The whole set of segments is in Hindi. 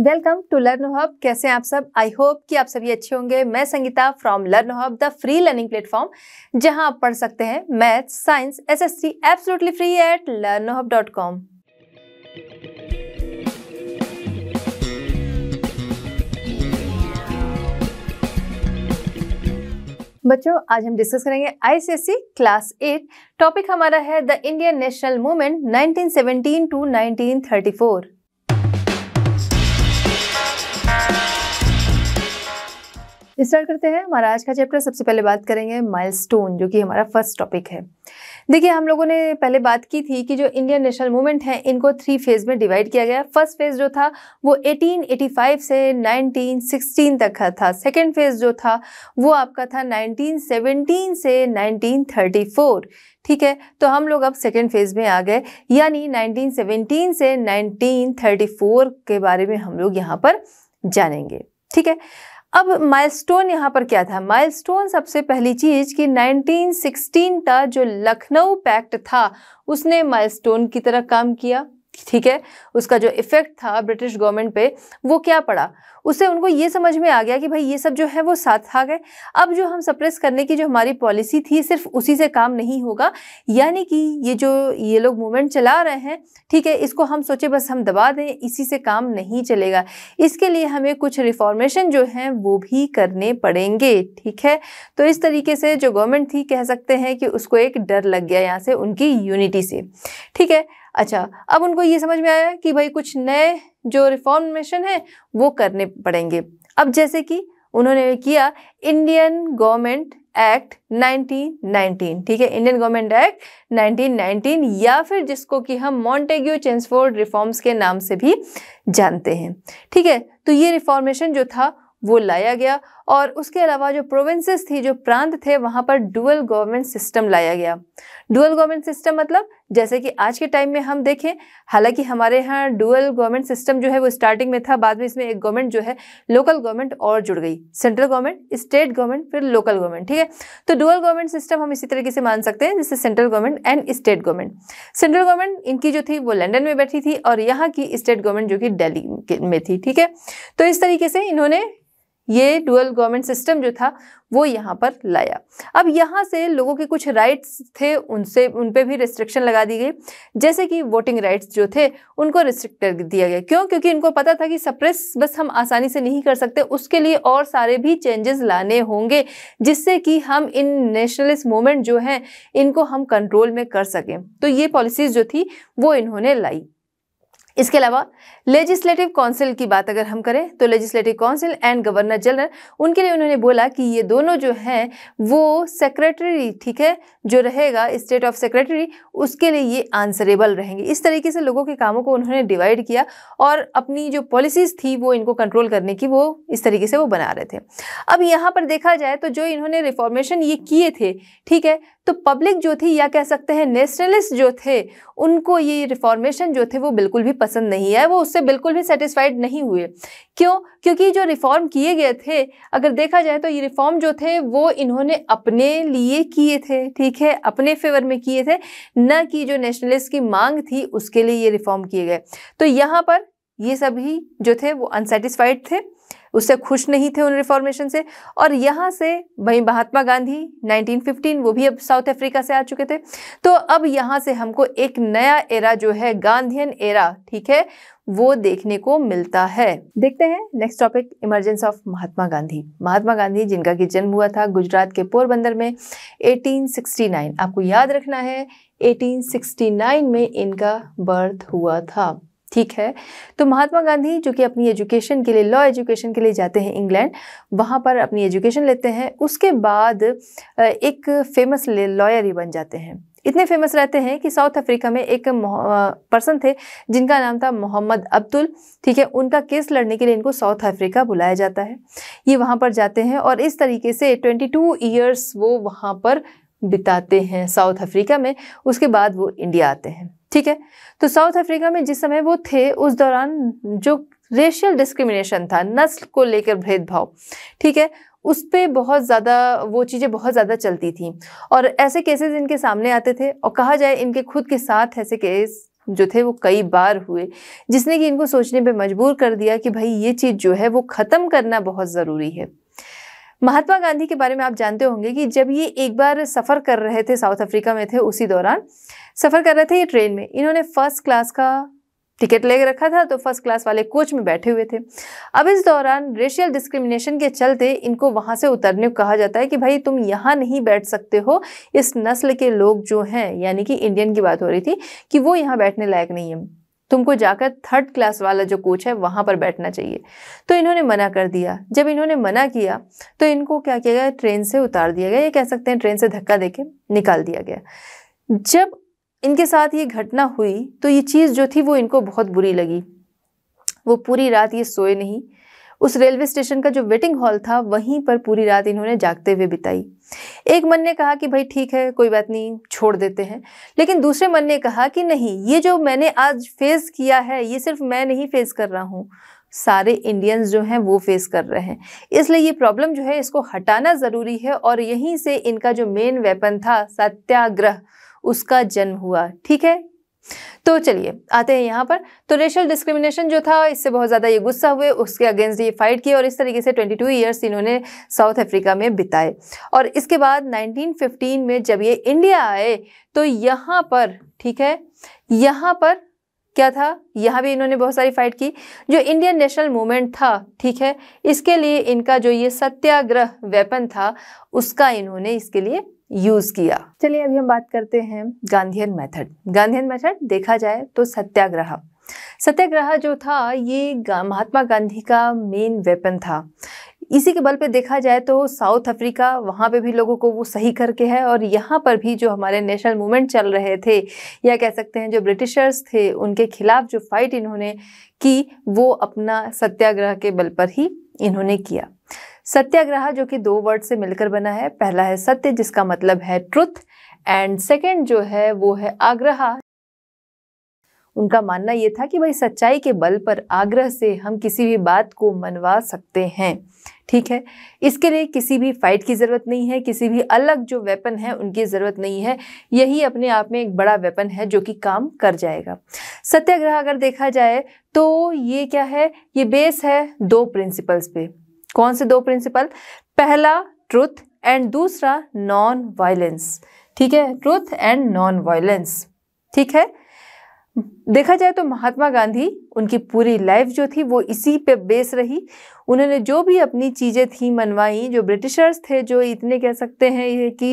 वेलकम टू लर्न हब कैसे हैं आप सब आई होप कि आप सभी अच्छे होंगे मैं Sangeeta from Learn Hub the free learning platform जहां आप पढ़ सकते हैं maths science SSC absolutely free at Learn Hub dot com बच्चों आज हम डिस्कस करेंगे आईसीएससी क्लास एट टॉपिक हमारा है the Indian national movement 1917 to 1934 start करते हैं हमारा आज का चैप्टर सबसे पहले बात करेंगे माइलस्टोन जो कि हमारा फर्स्ट टॉपिक है देखिए हम लोगों ने पहले बात की थी कि जो इंडियन नेशनल मूवमेंट है इनको थ्री फेज में डिवाइड किया गया फर्स्ट फेज जो था वो 1885 से 1916 तक का था सेकेंड फेज जो था वो आपका था 1917 से 1934 ठीक है तो हम लोग अब सेकेंड फेज़ में आ गए यानी 1917 से 1934 के बारे में हम लोग यहाँ पर जानेंगे ठीक है अब माइलस्टोन यहाँ पर क्या था माइलस्टोन सबसे पहली चीज़ कि 1916 का जो लखनऊ पैक्ट था उसने माइलस्टोन की तरह काम किया ठीक है उसका जो इफ़ेक्ट था ब्रिटिश गवर्नमेंट पे वो क्या पड़ा उससे उनको ये समझ में आ गया कि भाई ये सब जो है वो साथ आ गए अब जो हम सप्रेस करने की जो हमारी पॉलिसी थी सिर्फ उसी से काम नहीं होगा यानी कि ये जो ये लोग मूवमेंट चला रहे हैं ठीक है इसको हम सोचे बस हम दबा दें इसी से काम नहीं चलेगा इसके लिए हमें कुछ रिफॉर्मेशन जो हैं वो भी करने पड़ेंगे ठीक है तो इस तरीके से जो गवर्नमेंट थी कह सकते हैं कि उसको एक डर लग गया यहाँ से उनकी यूनिटी से ठीक है अच्छा अब उनको ये समझ में आया कि भाई कुछ नए जो रिफॉर्मेशन है वो करने पड़ेंगे अब जैसे कि उन्होंने किया इंडियन गवर्नमेंट एक्ट 1919 ठीक है इंडियन गवर्नमेंट एक्ट 1919 या फिर जिसको कि हम मॉन्टेग्यू चेंसफोर्ड रिफॉर्म्स के नाम से भी जानते हैं ठीक है तो ये रिफॉर्मेशन जो था वो लाया गया और उसके अलावा जो प्रोविंसेस थी जो प्रांत थे वहाँ पर डुअल गवर्नमेंट सिस्टम लाया गया डुअल गवर्नमेंट सिस्टम मतलब जैसे कि आज के टाइम में हम देखें हालांकि हमारे यहाँ डुअल गवर्नमेंट सिस्टम जो है वो स्टार्टिंग में था बाद में इसमें एक गवर्नमेंट जो है लोकल गवर्नमेंट और जुड़ गई सेंट्रल गवर्नमेंट स्टेट गवर्नमेंट फिर लोकल गवर्नमेंट ठीक है तो डुअल गवर्नमेंट सिस्टम हम इसी तरीके से मान सकते हैं जैसे central government and state government central government इनकी जो थी वो लंडन में बैठी थी और यहाँ की स्टेट गवर्नमेंट जो कि डेली में थी ठीक है तो इस तरीके से इन्होंने ये डुअल गवर्नमेंट सिस्टम जो था वो यहाँ पर लाया अब यहाँ से लोगों के कुछ राइट्स थे उनसे उन पर भी रिस्ट्रिक्शन लगा दी गई जैसे कि वोटिंग राइट्स जो थे उनको रिस्ट्रिक्ट कर दिया गया क्यों क्योंकि इनको पता था कि सप्रेस बस हम आसानी से नहीं कर सकते उसके लिए और सारे भी चेंजेस लाने होंगे जिससे कि हम इन नेशनलिस्ट मूवमेंट जो हैं इनको हम कंट्रोल में कर सकें तो ये पॉलिसीज़ जो थी वो इन्होंने लाई इसके अलावा लेजिस्लेटिव काउंसिल की बात अगर हम करें तो legislative council and governor general उनके लिए उन्होंने बोला कि ये दोनों जो हैं वो सेक्रेटरी ठीक है जो रहेगा स्टेट ऑफ सेक्रेटरी उसके लिए ये आंसरेबल रहेंगे इस तरीके से लोगों के कामों को उन्होंने डिवाइड किया और अपनी जो पॉलिसीज़ थी वो इनको कंट्रोल करने की वो इस तरीके से वो बना रहे थे अब यहाँ पर देखा जाए तो जो इन्होंने रिफॉर्मेशन ये किए थे ठीक है तो पब्लिक जो थी या कह सकते हैं नेशनलिस्ट जो थे उनको ये रिफॉर्मेशन जो थे वो बिल्कुल भी पसंद नहीं आए वो उससे बिल्कुल भी सेटिस्फाइड नहीं हुए क्यों क्योंकि जो रिफॉर्म किए गए थे अगर देखा जाए तो ये रिफॉर्म जो थे वो इन्होंने अपने लिए किए थे ठीक है अपने फेवर में किए थे न कि जो नेशनलिस्ट की मांग थी उसके लिए ये रिफॉर्म किए गए तो यहाँ पर ये सभी जो थे वो अनसेटिस्फाइड थे उससे खुश नहीं थे उन रिफॉर्मेशन से और यहाँ से वहीं महात्मा गांधी 1915 वो भी अब साउथ अफ्रीका से आ चुके थे तो अब यहाँ से हमको एक नया एरा जो है गांधियन एरा ठीक है वो देखने को मिलता है देखते हैं next topic emergence of Mahatma Gandhi Mahatma Gandhi जिनका कि जन्म हुआ था गुजरात के पोरबंदर में 1869 आपको याद रखना है 1869 में इनका बर्थ हुआ था ठीक है तो महात्मा गांधी जो कि अपनी एजुकेशन के लिए लॉ एजुकेशन के लिए जाते हैं इंग्लैंड वहाँ पर अपनी एजुकेशन लेते हैं उसके बाद एक फेमस लॉयर ही बन जाते हैं इतने फेमस रहते हैं कि साउथ अफ्रीका में एक पर्सन थे जिनका नाम था मोहम्मद अब्दुल ठीक है उनका केस लड़ने के लिए इनको साउथ अफ्रीका बुलाया जाता है ये वहाँ पर जाते हैं और इस तरीके से ट्वेंटी टू ईयर्स वो वहाँ पर बिताते हैं साउथ अफ्रीका में उसके बाद वो इंडिया आते हैं ठीक है तो साउथ अफ्रीका में जिस समय वो थे उस दौरान जो रेशियल डिस्क्रिमिनेशन था नस्ल को लेकर भेदभाव ठीक है उस पर बहुत ज़्यादा वो चीज़ें बहुत ज़्यादा चलती थी और ऐसे केसेस इनके सामने आते थे और कहा जाए इनके खुद के साथ ऐसे केस जो थे वो कई बार हुए जिसने कि इनको सोचने पे मजबूर कर दिया कि भाई ये चीज़ जो है वो ख़त्म करना बहुत ज़रूरी है महात्मा गांधी के बारे में आप जानते होंगे कि जब ये एक बार सफ़र कर रहे थे साउथ अफ्रीका में थे उसी दौरान सफ़र कर रहे थे ये ट्रेन में इन्होंने फर्स्ट क्लास का टिकट ले रखा था तो फर्स्ट क्लास वाले कोच में बैठे हुए थे अब इस दौरान रेशियल डिस्क्रिमिनेशन के चलते इनको वहाँ से उतरने को कहा जाता है कि भाई तुम यहाँ नहीं बैठ सकते हो इस नस्ल के लोग जो हैं यानी कि इंडियन की बात हो रही थी कि वो यहाँ बैठने लायक नहीं है तुमको जाकर थर्ड क्लास वाला जो कोच है वहाँ पर बैठना चाहिए तो इन्होंने मना कर दिया जब इन्होंने मना किया तो इनको क्या किया गया ट्रेन से उतार दिया गया ये कह सकते हैं ट्रेन से धक्का देके निकाल दिया गया जब इनके साथ ये घटना हुई तो ये चीज़ जो थी वो इनको बहुत बुरी लगी वो पूरी रात ये सोए नहीं उस रेलवे स्टेशन का जो वेटिंग हॉल था वहीं पर पूरी रात इन्होंने जागते हुए बिताई एक मन ने कहा कि भाई ठीक है कोई बात नहीं छोड़ देते हैं लेकिन दूसरे मन ने कहा कि नहीं ये जो मैंने आज फेस किया है ये सिर्फ मैं नहीं फेस कर रहा हूँ सारे इंडियंस जो हैं वो फेस कर रहे हैं इसलिए ये प्रॉब्लम जो है इसको हटाना ज़रूरी है और यहीं से इनका जो मेन वेपन था सत्याग्रह उसका जन्म हुआ ठीक है तो चलिए आते हैं यहाँ पर तो रेशल डिस्क्रिमिनेशन जो था इससे बहुत ज़्यादा ये गुस्सा हुए उसके अगेंस्ट ये फाइट किए और इस तरीके से 22 टू ईयर्स इन्होंने साउथ अफ्रीका में बिताए और इसके बाद 1915 में जब ये इंडिया आए तो यहाँ पर ठीक है यहाँ पर क्या था यहाँ भी इन्होंने बहुत सारी फाइट की जो इंडियन नेशनल मूवमेंट था ठीक है इसके लिए इनका जो ये सत्याग्रह वेपन था उसका इन्होंने इसके लिए यूज किया चलिए अभी हम बात करते हैं गांधीयन मेथड गांधीयन मेथड देखा जाए तो सत्याग्रह सत्याग्रह जो था ये महात्मा गांधी का मेन वेपन था इसी के बल पे देखा जाए तो साउथ अफ्रीका वहाँ पे भी लोगों को वो सही करके है और यहाँ पर भी जो हमारे नेशनल मूवमेंट चल रहे थे या कह सकते हैं जो ब्रिटिशर्स थे उनके खिलाफ जो फाइट इन्होंने की वो अपना सत्याग्रह के बल पर ही इन्होंने किया सत्याग्रह जो कि दो वर्ड से मिलकर बना है पहला है सत्य जिसका मतलब है ट्रुथ एंड सेकंड जो है वो है आग्रह उनका मानना ये था कि भाई सच्चाई के बल पर आग्रह से हम किसी भी बात को मनवा सकते हैं ठीक है इसके लिए किसी भी फाइट की ज़रूरत नहीं है किसी भी अलग जो वेपन है उनकी ज़रूरत नहीं है यही अपने आप में एक बड़ा वेपन है जो कि काम कर जाएगा सत्याग्रह अगर देखा जाए तो ये क्या है ये बेस है दो प्रिंसिपल्स पे कौन से दो प्रिंसिपल पहला ट्रुथ एंड दूसरा नॉन वायलेंस ठीक है ट्रुथ एंड नॉन वायलेंस ठीक है देखा जाए तो महात्मा गांधी उनकी पूरी लाइफ जो थी वो इसी पे बेस रही उन्होंने जो भी अपनी चीज़ें थी मनवाई जो ब्रिटिशर्स थे जो इतने कह सकते हैं ये कि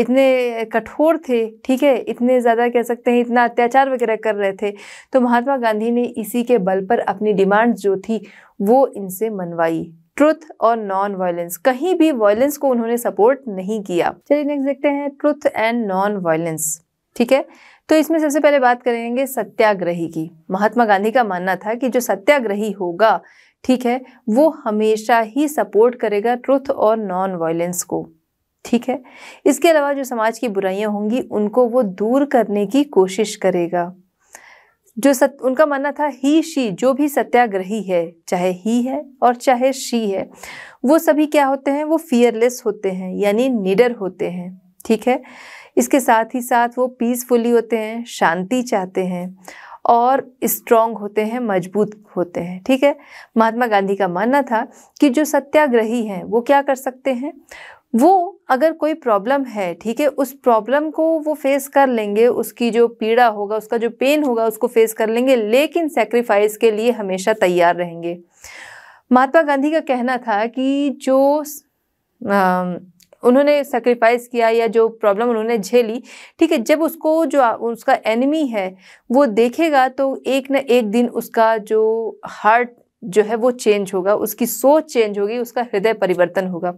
इतने कठोर थे ठीक है इतने ज़्यादा कह सकते हैं इतना अत्याचार वगैरह कर रहे थे तो महात्मा गांधी ने इसी के बल पर अपनी डिमांड्स जो थी वो इनसे मनवाई ट्रुथ और नॉन वायलेंस कहीं भी वायलेंस को उन्होंने सपोर्ट नहीं किया चलिए नेक्स्ट देखते हैं ट्रुथ एंड नॉन वायलेंस ठीक है तो इसमें सबसे पहले बात करेंगे सत्याग्रही की महात्मा गांधी का मानना था कि जो सत्याग्रही होगा ठीक है वो हमेशा ही सपोर्ट करेगा ट्रुथ और नॉन वायलेंस को ठीक है इसके अलावा जो समाज की बुराइयां होंगी उनको वो दूर करने की कोशिश करेगा जो सत, उनका मानना था ही शी जो भी सत्याग्रही है चाहे ही है और चाहे शी है वो सभी क्या होते हैं वो फियरलेस होते हैं यानी निडर होते हैं ठीक है इसके साथ ही साथ वो पीसफुली होते हैं शांति चाहते हैं और स्ट्रॉन्ग होते हैं मजबूत होते हैं ठीक है महात्मा गांधी का मानना था कि जो सत्याग्रही हैं वो क्या कर सकते हैं वो अगर कोई प्रॉब्लम है ठीक है उस प्रॉब्लम को वो फेस कर लेंगे उसकी जो पीड़ा होगा उसका जो पेन होगा उसको फेस कर लेंगे लेकिन सेक्रीफाइस के लिए हमेशा तैयार रहेंगे महात्मा गांधी का कहना था कि जो आ, उन्होंने सेक्रीफाइस किया या जो प्रॉब्लम उन्होंने झेली ठीक है जब उसको जो उसका एनिमी है वो देखेगा तो एक ना एक दिन उसका जो हार्ट जो है वो चेंज होगा उसकी सोच चेंज होगी उसका हृदय परिवर्तन होगा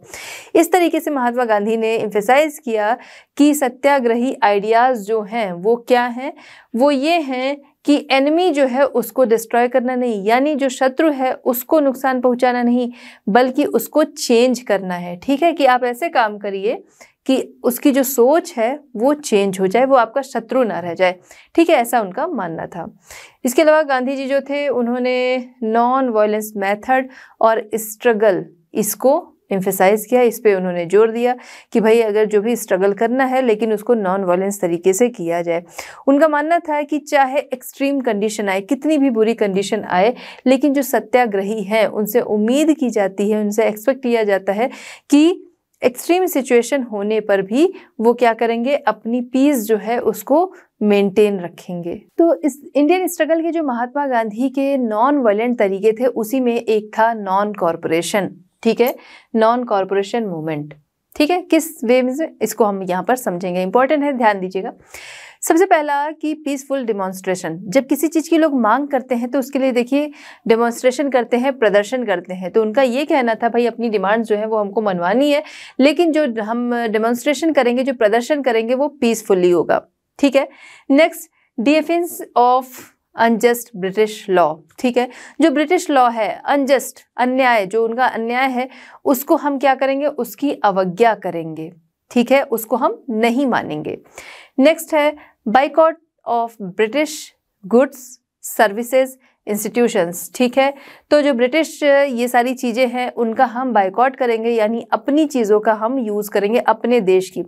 इस तरीके से महात्मा गांधी ने इम्फेसाइज किया कि सत्याग्रही आइडियाज़ जो हैं वो क्या हैं वो ये हैं कि एनिमी जो है उसको डिस्ट्रॉय करना नहीं यानी जो शत्रु है उसको नुकसान पहुंचाना नहीं बल्कि उसको चेंज करना है ठीक है कि आप ऐसे काम करिए कि उसकी जो सोच है वो चेंज हो जाए वो आपका शत्रु ना रह जाए ठीक है ऐसा उनका मानना था इसके अलावा गांधी जी जो थे उन्होंने नॉन वायलेंस मेथड और स्ट्रगल इसको एम्फेसाइज़ किया इस पर उन्होंने जोर दिया कि भाई अगर जो भी स्ट्रगल करना है लेकिन उसको नॉन वायलेंस तरीके से किया जाए उनका मानना था कि चाहे एक्सट्रीम कंडीशन आए कितनी भी बुरी कंडीशन आए लेकिन जो सत्याग्रही हैं उनसे उम्मीद की जाती है उनसे एक्सपेक्ट किया जाता है कि एक्सट्रीम सिचुएशन होने पर भी वो क्या करेंगे अपनी पीस जो है उसको मेंटेन रखेंगे तो इस इंडियन स्ट्रगल के जो महात्मा गांधी के नॉन वायलेंट तरीके थे उसी में एक था नॉन कॉरपोरेशन ठीक है नॉन कॉरपोरेशन मूवमेंट ठीक है किस वे में इसको हम यहाँ पर समझेंगे इंपॉर्टेंट है ध्यान दीजिएगा सबसे पहला कि पीसफुल डिमॉन्स्ट्रेशन जब किसी चीज़ की लोग मांग करते हैं तो उसके लिए देखिए डेमोन्स्ट्रेशन करते हैं प्रदर्शन करते हैं तो उनका ये कहना था भाई अपनी डिमांड जो है वो हमको मनवानी है लेकिन जो हम डेमोन्स्ट्रेशन करेंगे जो प्रदर्शन करेंगे वो पीसफुली होगा ठीक है next defence of unjust British law ठीक है जो ब्रिटिश लॉ है अनजस्ट अन्याय जो उनका अन्याय है उसको हम क्या करेंगे उसकी अवज्ञा करेंगे ठीक है उसको हम नहीं मानेंगे नेक्स्ट है boycott of British goods services institutions ठीक है तो जो ब्रिटिश ये सारी चीज़ें हैं उनका हम बाइकआउट करेंगे यानी अपनी चीज़ों का हम यूज़ करेंगे अपने देश की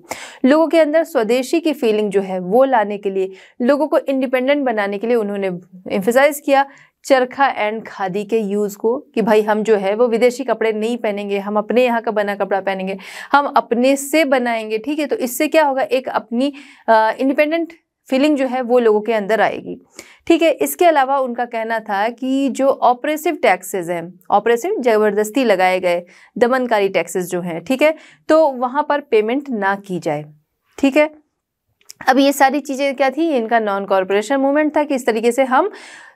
लोगों के अंदर स्वदेशी की फीलिंग जो है वो लाने के लिए लोगों को इंडिपेंडेंट बनाने के लिए उन्होंने एम्फिसाइज़ किया चरखा एंड खादी के यूज़ को कि भाई हम जो है वो विदेशी कपड़े नहीं पहनेंगे हम अपने यहाँ का बना कपड़ा पहनेंगे हम अपने से बनाएंगे ठीक है तो इससे क्या होगा एक अपनी इंडिपेंडेंट फीलिंग जो है वो लोगों के अंदर आएगी ठीक है इसके अलावा उनका कहना था कि जो ऑपरेसिव टैक्सेस हैं ऑपरेसिव ज़बरदस्ती लगाए गए दमनकारी टैक्सेस जो हैं ठीक है तो वहाँ पर पेमेंट ना की जाए ठीक है अब ये सारी चीज़ें क्या थी इनका नॉन कॉरपोरेशन मूवमेंट था कि इस तरीके से हम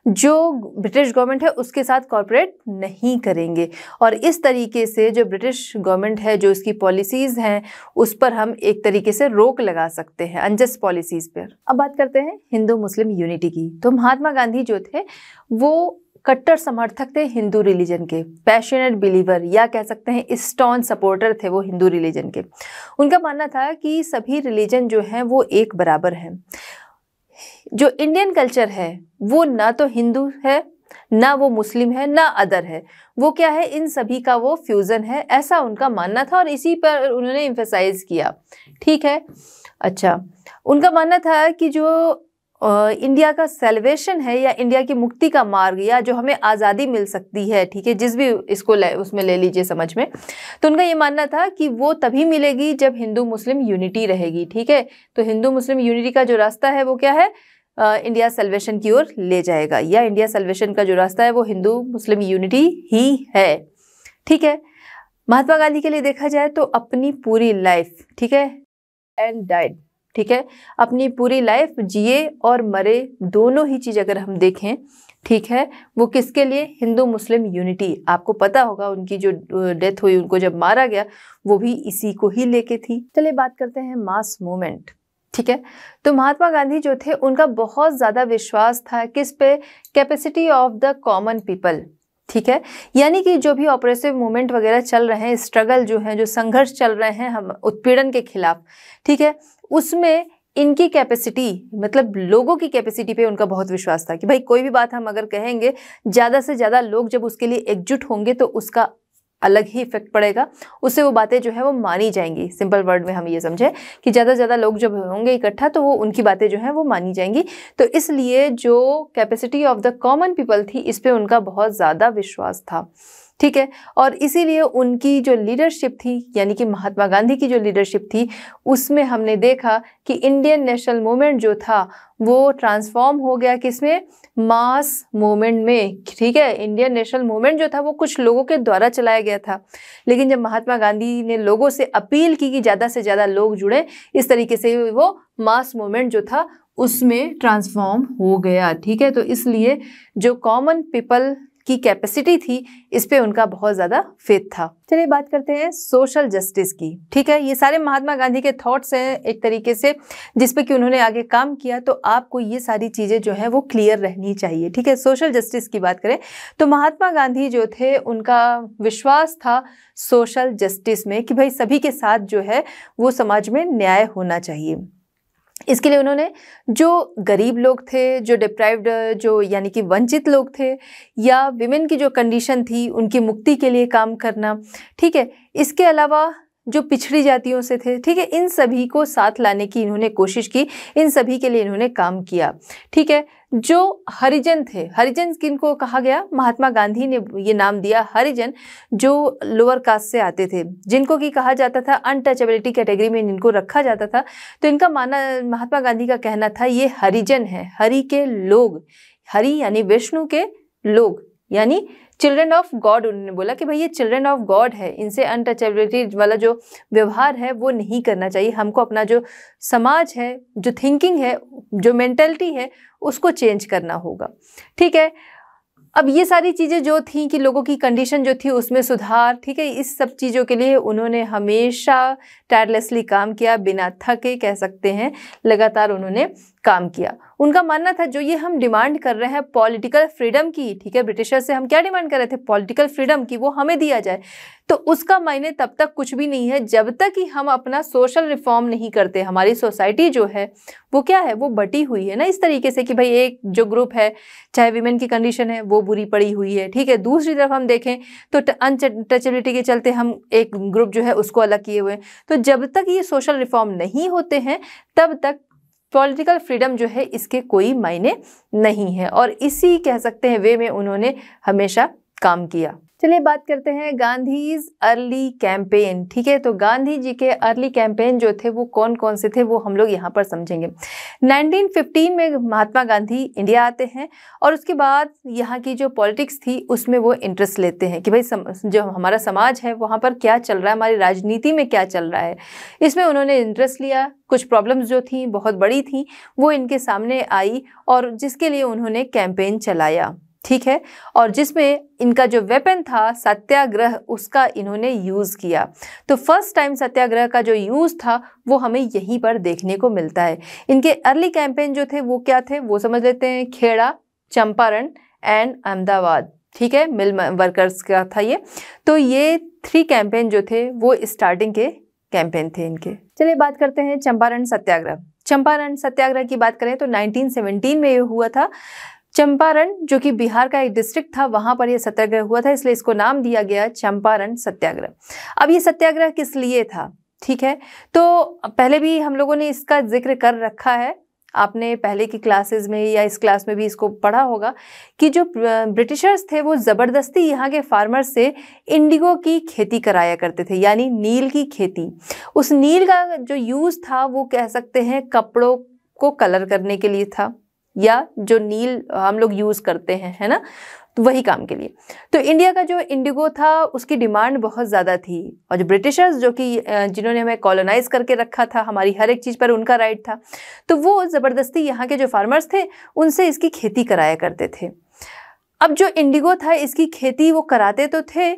जो ब्रिटिश गवर्नमेंट है उसके साथ कॉरपोरेट नहीं करेंगे और इस तरीके से जो ब्रिटिश गवर्नमेंट है जो इसकी पॉलिसीज़ हैं उस पर हम एक तरीके से रोक लगा सकते हैं अनजस्ट पॉलिसीज़ पर अब बात करते हैं हिंदू मुस्लिम यूनिटी की तो महात्मा गांधी जो थे वो कट्टर समर्थक थे हिंदू रिलीजन के पैशनेट बिलीवर या कह सकते हैं स्टॉन सपोर्टर थे वो हिंदू रिलीजन के उनका मानना था कि सभी रिलीजन जो हैं वो एक बराबर हैं जो इंडियन कल्चर है वो ना तो हिंदू है ना वो मुस्लिम है ना अदर है वो क्या है इन सभी का वो फ्यूज़न है ऐसा उनका मानना था और इसी पर उन्होंने इम्फेसाइज किया ठीक है अच्छा उनका मानना था कि जो इंडिया का सेलिवेशन है या इंडिया की मुक्ति का मार्ग या जो हमें आज़ादी मिल सकती है ठीक है जिस भी इसको ले उसमें ले लीजिए समझ में तो उनका ये मानना था कि वो तभी मिलेगी जब हिंदू मुस्लिम यूनिटी रहेगी ठीक है तो हिंदू मुस्लिम यूनिटी का जो रास्ता है वो क्या है इंडिया सेल्वेशन की ओर ले जाएगा या इंडिया सेल्वेशन का जो रास्ता है वो हिंदू मुस्लिम यूनिटी ही है ठीक है महात्मा गांधी के लिए देखा जाए तो अपनी पूरी लाइफ ठीक है एंड डाइड ठीक है अपनी पूरी लाइफ जिए और मरे दोनों ही चीज़ अगर हम देखें ठीक है वो किसके लिए हिंदू मुस्लिम यूनिटी आपको पता होगा उनकी जो डेथ हुई उनको जब मारा गया वो भी इसी को ही लेके थी चलिए बात करते हैं मास मूवमेंट ठीक है तो महात्मा गांधी जो थे उनका बहुत ज़्यादा विश्वास था किस पे capacity of the common people ठीक है यानी कि जो भी ऑपरेसिव मूवमेंट वगैरह चल रहे हैं स्ट्रगल जो है जो संघर्ष चल रहे हैं हम उत्पीड़न के खिलाफ ठीक है उसमें इनकी कैपेसिटी मतलब लोगों की कैपेसिटी पे उनका बहुत विश्वास था कि भाई कोई भी बात हम अगर कहेंगे ज़्यादा से ज़्यादा लोग जब उसके लिए एकजुट होंगे तो उसका अलग ही इफेक्ट पड़ेगा उससे वो बातें जो है वो मानी जाएंगी सिंपल वर्ड में हम ये समझें कि ज़्यादा से ज़्यादा लोग जब होंगे इकट्ठा तो वो उनकी बातें जो हैं वो मानी जाएंगी तो इसलिए जो capacity of the common people थी इस पर उनका बहुत ज़्यादा विश्वास था ठीक है और इसीलिए उनकी जो लीडरशिप थी यानी कि महात्मा गांधी की जो लीडरशिप थी उसमें हमने देखा कि इंडियन नेशनल मूवमेंट जो था वो ट्रांसफॉर्म हो गया किसमें मास मूवमेंट में ठीक है इंडियन नेशनल मूवमेंट जो था वो कुछ लोगों के द्वारा चलाया गया था लेकिन जब महात्मा गांधी ने लोगों से अपील की कि ज़्यादा से ज़्यादा लोग जुड़े इस तरीके से वो मास मूवमेंट जो था उसमें ट्रांसफॉर्म हो गया ठीक है तो इसलिए जो कॉमन पीपल की कैपेसिटी थी इस पर उनका बहुत ज़्यादा फेत था चलिए बात करते हैं सोशल जस्टिस की ठीक है ये सारे महात्मा गांधी के थॉट्स हैं एक तरीके से जिसपे कि उन्होंने आगे काम किया तो आपको ये सारी चीज़ें जो है वो क्लियर रहनी चाहिए ठीक है सोशल जस्टिस की बात करें तो महात्मा गांधी जो थे उनका विश्वास था सोशल जस्टिस में कि भाई सभी के साथ जो है वो समाज में न्याय होना चाहिए इसके लिए उन्होंने जो गरीब लोग थे जो डिप्राइव्ड जो यानी कि वंचित लोग थे या विमेन की जो कंडीशन थी उनकी मुक्ति के लिए काम करना ठीक है इसके अलावा जो पिछड़ी जातियों से थे ठीक है इन सभी को साथ लाने की इन्होंने कोशिश की इन सभी के लिए इन्होंने काम किया ठीक है जो हरिजन थे हरिजन किन को कहा गया महात्मा गांधी ने ये नाम दिया हरिजन जो लोअर कास्ट से आते थे जिनको कि कहा जाता था अनटचेबिलिटी कैटेगरी में इनको रखा जाता था तो इनका माना महात्मा गांधी का कहना था ये हरिजन है हरि के लोग हरि यानी विष्णु के लोग यानी चिल्ड्रन ऑफ गॉड उन्होंने बोला कि भाई ये चिल्ड्रन ऑफ गॉड है इनसे अनटचेबिलिटी वाला जो व्यवहार है वो नहीं करना चाहिए हमको अपना जो समाज है जो थिंकिंग है जो मैंटेलिटी है उसको चेंज करना होगा ठीक है अब ये सारी चीज़ें जो थी कि लोगों की कंडीशन जो थी उसमें सुधार ठीक है इस सब चीज़ों के लिए उन्होंने हमेशा टायरलेसली काम किया बिना थके कह सकते हैं लगातार उन्होंने काम किया उनका मानना था जो ये हम डिमांड कर रहे हैं पॉलिटिकल फ्रीडम की ठीक है ब्रिटिशर से हम क्या डिमांड कर रहे थे पॉलिटिकल फ्रीडम की वो हमें दिया जाए तो उसका मायने तब तक कुछ भी नहीं है जब तक कि हम अपना सोशल रिफॉर्म नहीं करते हमारी सोसाइटी जो है वो क्या है वो बटी हुई है ना इस तरीके से कि भाई एक जो ग्रुप है चाहे वीमेन की कंडीशन है वो बुरी पड़ी हुई है ठीक है दूसरी तरफ हम देखें तो अनटचेबिलिटी के चलते हम एक ग्रुप जो है उसको अलग किए हुए हैं तो जब तक ये सोशल रिफॉर्म नहीं होते हैं तब तक पॉलिटिकल फ्रीडम जो है इसके कोई मायने नहीं है और इसी कह सकते हैं वे में उन्होंने हमेशा काम किया चलिए बात करते हैं गांधीज अर्ली कैंपेन ठीक है तो गांधी जी के अर्ली कैंपेन जो थे वो कौन कौन से थे वो हम लोग यहाँ पर समझेंगे 1915 में महात्मा गांधी इंडिया आते हैं और उसके बाद यहाँ की जो पॉलिटिक्स थी उसमें वो इंटरेस्ट लेते हैं कि भाई सम, जो हमारा समाज है वहाँ पर क्या चल रहा है हमारी राजनीति में क्या चल रहा है इसमें उन्होंने इंटरेस्ट लिया कुछ प्रॉब्लम्स जो थी बहुत बड़ी थी वो इनके सामने आई और जिसके लिए उन्होंने कैंपेन चलाया ठीक है और जिसमें इनका जो वेपन था सत्याग्रह उसका इन्होंने यूज़ किया तो फर्स्ट टाइम सत्याग्रह का जो यूज़ था वो हमें यहीं पर देखने को मिलता है इनके अर्ली कैंपेन जो थे वो क्या थे वो समझ लेते हैं खेड़ा चंपारण एंड अहमदाबाद ठीक है मिल वर्कर्स का था ये तो ये थ्री कैंपेन जो थे वो स्टार्टिंग के कैंपेन थे इनके चलिए बात करते हैं चंपारण सत्याग्रह चंपारण सत्याग्रह की बात करें तो 1917 में ये हुआ था चंपारण जो कि बिहार का एक डिस्ट्रिक्ट था वहां पर यह सत्याग्रह हुआ था इसलिए इसको नाम दिया गया चंपारण सत्याग्रह अब ये सत्याग्रह किस लिए था ठीक है तो पहले भी हम लोगों ने इसका जिक्र कर रखा है आपने पहले की क्लासेस में या इस क्लास में भी इसको पढ़ा होगा कि जो ब्रिटिशर्स थे वो ज़बरदस्ती यहाँ के फार्मर से इंडिगो की खेती कराया करते थे यानी नील की खेती उस नील का जो यूज़ था वो कह सकते हैं कपड़ों को कलर करने के लिए था या जो नील हम लोग यूज़ करते हैं है ना तो वही काम के लिए तो इंडिया का जो इंडिगो था उसकी डिमांड बहुत ज़्यादा थी और जो ब्रिटिशर्स जो कि जिन्होंने हमें कॉलोनाइज करके रखा था हमारी हर एक चीज़ पर उनका राइट था तो वो ज़बरदस्ती यहाँ के जो फार्मर्स थे उनसे इसकी खेती कराया करते थे अब जो इंडिगो था इसकी खेती वो कराते तो थे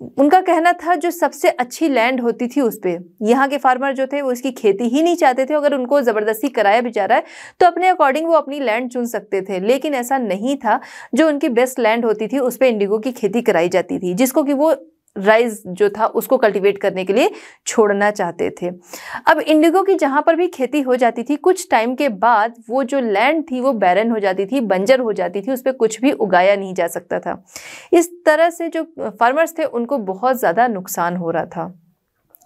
उनका कहना था जो सबसे अच्छी लैंड होती थी उस पर यहाँ के फार्मर जो थे वो इसकी खेती ही नहीं चाहते थे अगर उनको ज़बरदस्ती कराया भी जा रहा है तो अपने अकॉर्डिंग वो अपनी लैंड चुन सकते थे लेकिन ऐसा नहीं था जो उनकी बेस्ट लैंड होती थी उस पर इंडिगो की खेती कराई जाती थी जिसको कि वो राइज जो था उसको कल्टीवेट करने के लिए छोड़ना चाहते थे अब इंडिगो की जहाँ पर भी खेती हो जाती थी कुछ टाइम के बाद वो जो लैंड थी वो बैरन हो जाती थी बंजर हो जाती थी उस पर कुछ भी उगाया नहीं जा सकता था इस तरह से जो फार्मर्स थे उनको बहुत ज़्यादा नुकसान हो रहा था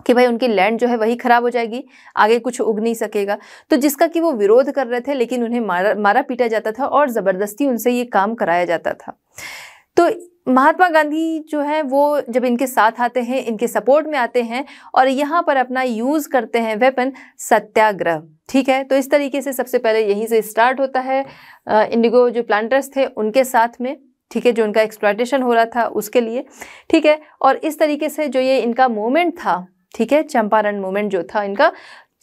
कि भाई उनकी लैंड जो है वही ख़राब हो जाएगी आगे कुछ उग नहीं सकेगा तो जिसका कि वो विरोध कर रहे थे लेकिन उन्हें मारा मारा पीटा जाता था और ज़बरदस्ती उनसे ये काम कराया जाता था तो महात्मा गांधी जो है वो जब इनके साथ आते हैं इनके सपोर्ट में आते हैं और यहाँ पर अपना यूज़ करते हैं वेपन सत्याग्रह ठीक है तो इस तरीके से सबसे पहले यहीं से स्टार्ट होता है इंडिगो जो प्लांटर्स थे उनके साथ में ठीक है जो उनका एक्सप्लाइटेशन हो रहा था उसके लिए ठीक है और इस तरीके से जो ये इनका मोमेंट था ठीक है चंपारण मोमेंट जो था इनका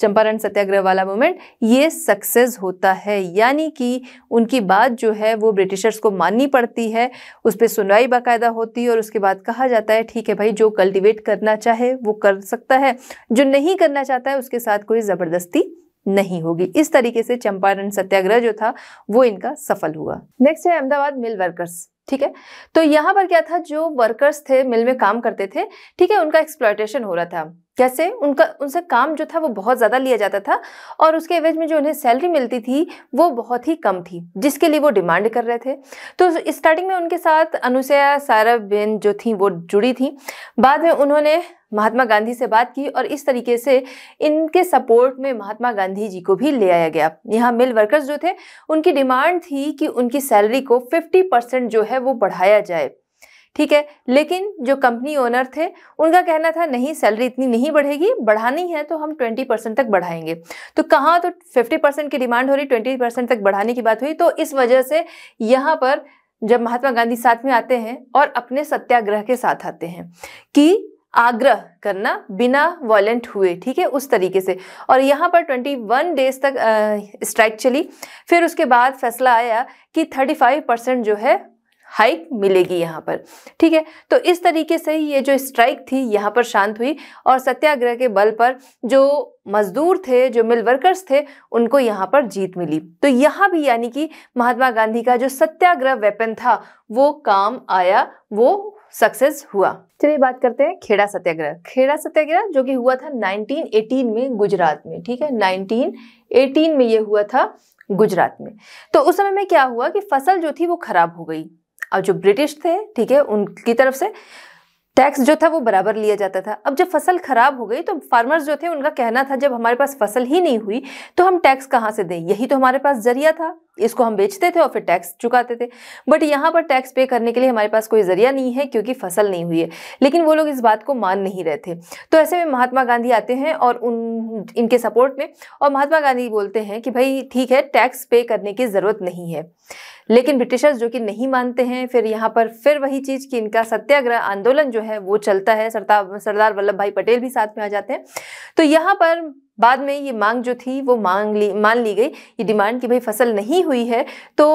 चंपारण सत्याग्रह वाला मूवमेंट ये सक्सेस होता है यानी कि उनकी बात जो है वो ब्रिटिशर्स को माननी पड़ती है उस पर सुनवाई बाकायदा होती है और उसके बाद कहा जाता है ठीक है भाई जो कल्टिवेट करना चाहे वो कर सकता है जो नहीं करना चाहता है उसके साथ कोई ज़बरदस्ती नहीं होगी इस तरीके से चंपारण सत्याग्रह जो था वो इनका सफल हुआ नेक्स्ट है अहमदाबाद मिल वर्कर्स ठीक है तो यहाँ पर क्या था जो वर्कर्स थे मिल में काम करते थे ठीक है उनका एक्सप्लॉयटेशन हो रहा था कैसे उनका उनसे काम जो था वो बहुत ज़्यादा लिया जाता था और उसके एवज में जो उन्हें सैलरी मिलती थी वो बहुत ही कम थी जिसके लिए वो डिमांड कर रहे थे तो स्टार्टिंग में उनके साथ अनुसया सारा बेन जो थी वो जुड़ी थी बाद में उन्होंने महात्मा गांधी से बात की और इस तरीके से इनके सपोर्ट में महात्मा गांधी जी को भी ले आया गया यहाँ मिल वर्कर्स जो थे उनकी डिमांड थी कि उनकी सैलरी को 50 परसेंट जो है है वो बढ़ाया जाए ठीक है लेकिन जो कंपनी ओनर थे उनका कहना था नहीं सैलरी इतनी नहीं बढ़ेगी बढ़ानी है तो हम 20 परसेंट तक बढ़ाएंगे तो कहाँ तो 50 परसेंट की डिमांड हो रही 20 परसेंट तक बढ़ाने की बात हुई तो इस वजह से यहाँ पर जब महात्मा गांधी साथ में आते हैं और अपने सत्याग्रह के साथ आते हैं कि आग्रह करना बिना वॉलेंट हुए ठीक है उस तरीके से और यहाँ पर 21 डेज तक स्ट्राइक चली फिर उसके बाद फैसला आया कि 35 परसेंट जो है हाइक मिलेगी यहाँ पर ठीक है तो इस तरीके से ये जो स्ट्राइक थी यहाँ पर शांत हुई और सत्याग्रह के बल पर जो मजदूर थे जो मिल वर्कर्स थे उनको यहाँ पर जीत मिली तो यहाँ भी यानी कि महात्मा गांधी का जो सत्याग्रह वेपन था वो काम आया वो सक्सेस हुआ चलिए बात करते हैं खेड़ा सत्याग्रह खेड़ा सत्याग्रह जो कि हुआ था 1918 में गुजरात में ठीक है 1918 में ये हुआ था गुजरात में तो उस समय में क्या हुआ कि फसल जो थी वो खराब हो गई और जो ब्रिटिश थे ठीक है उनकी तरफ से टैक्स जो था वो बराबर लिया जाता था अब जब फसल खराब हो गई तो फार्मर्स जो थे उनका कहना था जब हमारे पास फसल ही नहीं हुई तो हम टैक्स कहाँ से दें यही तो हमारे पास जरिया था इसको हम बेचते थे और फिर टैक्स चुकाते थे बट यहाँ पर टैक्स पे करने के लिए हमारे पास कोई जरिया नहीं है क्योंकि फसल नहीं हुई है लेकिन वो लोग इस बात को मान नहीं रहे थे तो ऐसे में महात्मा गांधी आते हैं और उन इनके सपोर्ट में और महात्मा गांधी बोलते हैं कि भाई ठीक है टैक्स पे करने की ज़रूरत नहीं है लेकिन ब्रिटिशर्स जो कि नहीं मानते हैं फिर यहाँ पर फिर वही चीज़ कि इनका सत्याग्रह आंदोलन जो है वो चलता है सरदार सरदार वल्लभ भाई पटेल भी साथ में आ जाते हैं तो यहाँ पर बाद में ये मांग जो थी वो मांग ली मान ली गई ये डिमांड कि भाई फसल नहीं हुई है तो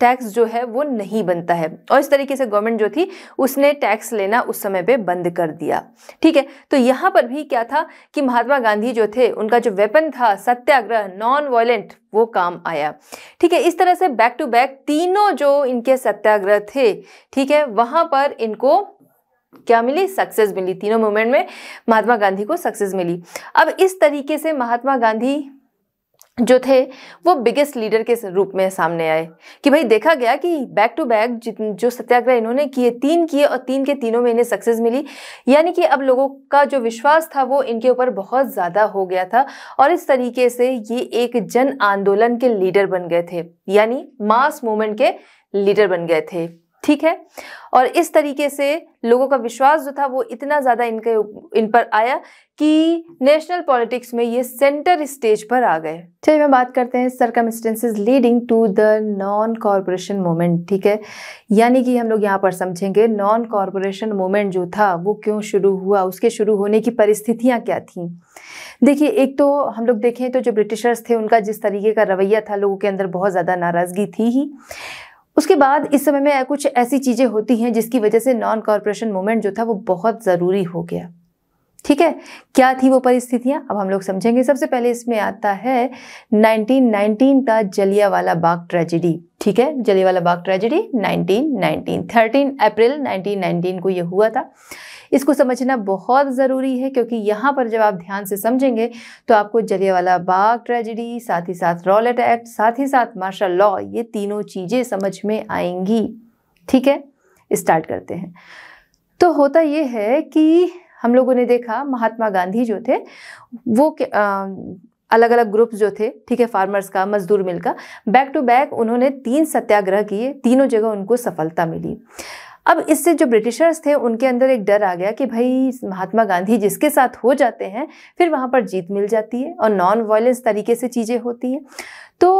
टैक्स जो है वो नहीं बनता है और इस तरीके से गवर्नमेंट जो थी उसने टैक्स लेना उस समय पे बंद कर दिया ठीक है तो यहाँ पर भी क्या था कि महात्मा गांधी जो थे उनका जो वेपन था सत्याग्रह नॉन वायलेंट वो काम आया ठीक है इस तरह से बैक टू बैक तीनों जो इनके सत्याग्रह थे ठीक है वहाँ पर इनको क्या मिली सक्सेस मिली तीनों मूवमेंट में महात्मा गांधी को सक्सेस मिली अब इस तरीके से महात्मा गांधी जो थे वो बिगेस्ट लीडर के रूप में सामने आए कि भाई देखा गया कि बैक टू बैक जो सत्याग्रह इन्होंने किए तीन किए और तीन के तीनों में इन्हें सक्सेस मिली यानी कि अब लोगों का जो विश्वास था वो इनके ऊपर बहुत ज़्यादा हो गया था और इस तरीके से ये एक जन आंदोलन के लीडर बन गए थे यानी मास मूवमेंट के लीडर बन गए थे ठीक है और इस तरीके से लोगों का विश्वास जो था वो इतना ज़्यादा इनके इन पर आया कि नेशनल पॉलिटिक्स में ये सेंटर स्टेज पर आ गए चलिए मैं बात करते हैं circumstances leading to the non cooperation movement ठीक है यानी कि हम लोग यहाँ पर समझेंगे नॉन कॉरपोरेशन मूवमेंट जो था वो क्यों शुरू हुआ उसके शुरू होने की परिस्थितियाँ क्या थीं देखिए एक तो हम लोग देखें तो जो ब्रिटिशर्स थे उनका जिस तरीके का रवैया था लोगों के अंदर बहुत ज़्यादा नाराज़गी थी ही उसके बाद इस समय में कुछ ऐसी चीज़ें होती हैं जिसकी वजह से नॉन कॉरपोरेशन मूवमेंट जो था वो बहुत ज़रूरी हो गया ठीक है क्या थी वो परिस्थितियां अब हम लोग समझेंगे सबसे पहले इसमें आता है 1919 का जलियावाला बाग ट्रेजिडी ठीक है जलियावाला बाग ट्रेजिडी 1919 13 अप्रैल 1919 को ये हुआ था इसको समझना बहुत ज़रूरी है क्योंकि यहाँ पर जब आप ध्यान से समझेंगे तो आपको जलियावाला बाग ट्रेजिडी साथ ही साथ रॉलेट एक्ट साथ ही साथ मार्शल लॉ ये तीनों चीज़ें समझ में आएंगी ठीक है स्टार्ट करते हैं तो होता ये है कि हम लोगों ने देखा महात्मा गांधी जो थे वो आ, अलग अलग ग्रुप्स जो थे ठीक है फार्मर्स का मजदूर मिल का बैक टू बैक उन्होंने तीन सत्याग्रह किए तीनों जगह उनको सफलता मिली अब इससे जो ब्रिटिशर्स थे उनके अंदर एक डर आ गया कि भाई महात्मा गांधी जिसके साथ हो जाते हैं फिर वहाँ पर जीत मिल जाती है और नॉन वायलेंस तरीके से चीज़ें होती हैं तो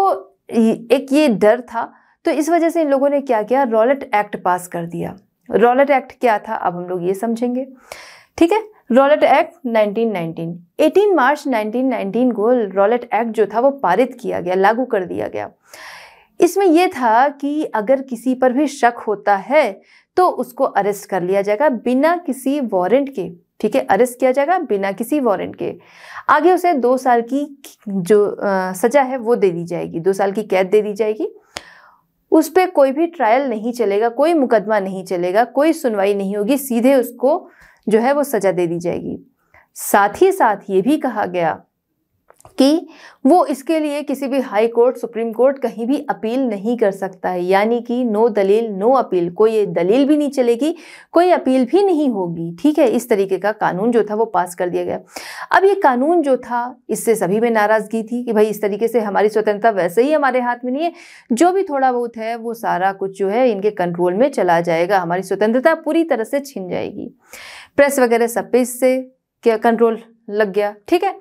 एक ये डर था तो इस वजह से इन लोगों ने क्या किया रॉलेट एक्ट पास कर दिया रॉलेट एक्ट क्या था अब हम लोग ये समझेंगे ठीक है रॉलेट एक्ट 1919 18 मार्च 1919 को रॉलेट एक्ट जो था वो पारित किया गया लागू कर दिया गया इसमें यह था कि अगर किसी पर भी शक होता है तो उसको अरेस्ट कर लिया जाएगा बिना किसी वारंट के ठीक है अरेस्ट किया जाएगा बिना किसी वारंट के आगे उसे दो साल की जो आ, सजा है वो दे दी जाएगी दो साल की कैद दे दी जाएगी उस पर कोई भी ट्रायल नहीं चलेगा कोई मुकदमा नहीं चलेगा कोई सुनवाई नहीं होगी सीधे उसको जो है वो सजा दे दी जाएगी साथ ही साथ ये भी कहा गया कि वो इसके लिए किसी भी हाई कोर्ट सुप्रीम कोर्ट कहीं भी अपील नहीं कर सकता है यानी कि नो दलील नो अपील कोई दलील भी नहीं चलेगी कोई अपील भी नहीं होगी ठीक है इस तरीके का कानून जो था वो पास कर दिया गया अब ये कानून जो था इससे सभी में नाराज़गी थी कि भाई इस तरीके से हमारी स्वतंत्रता वैसे ही हमारे हाथ में नहीं है जो भी थोड़ा बहुत है वो सारा कुछ जो है इनके कंट्रोल में चला जाएगा हमारी स्वतंत्रता पूरी तरह से छिन जाएगी प्रेस वगैरह सब पे इससे क्या कंट्रोल लग गया ठीक है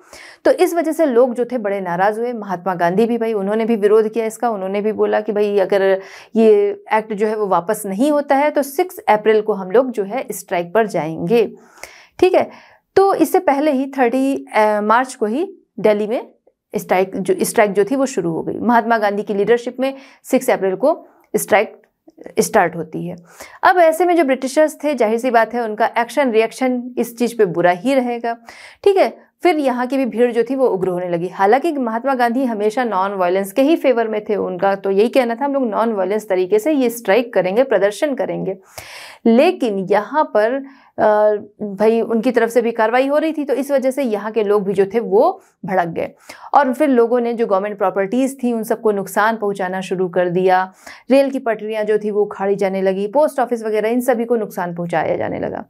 तो इस वजह से लोग जो थे बड़े नाराज़ हुए महात्मा गांधी भी भाई उन्होंने भी विरोध किया इसका उन्होंने भी बोला कि भाई अगर ये एक्ट जो है वो वापस नहीं होता है तो सिक्स अप्रैल को हम लोग जो है स्ट्राइक पर जाएंगे ठीक है तो इससे पहले ही थर्टी मार्च को ही दिल्ली में स्ट्राइक जो स्ट्राइक जो थी वो शुरू हो गई महात्मा गांधी की लीडरशिप में सिक्स अप्रैल को स्ट्राइक स्टार्ट होती है अब ऐसे में जो ब्रिटिशर्स थे जाहिर सी बात है उनका एक्शन रिएक्शन इस चीज़ पे बुरा ही रहेगा ठीक है फिर यहाँ की भी भीड़ जो थी वो उग्र होने लगी हालांकि महात्मा गांधी हमेशा नॉन वायलेंस के ही फेवर में थे उनका तो यही कहना था हम लोग नॉन वायलेंस तरीके से ये स्ट्राइक करेंगे प्रदर्शन करेंगे लेकिन यहाँ पर भाई उनकी तरफ से भी कार्रवाई हो रही थी तो इस वजह से यहाँ के लोग भी जो थे वो भड़क गए और फिर लोगों ने जो गवर्नमेंट प्रॉपर्टीज़ थी उन सबको नुकसान पहुँचाना शुरू कर दिया रेल की पटरियाँ जो थी वो उखाड़ी जाने लगी पोस्ट ऑफिस वगैरह इन सभी को नुकसान पहुँचाया जाने लगा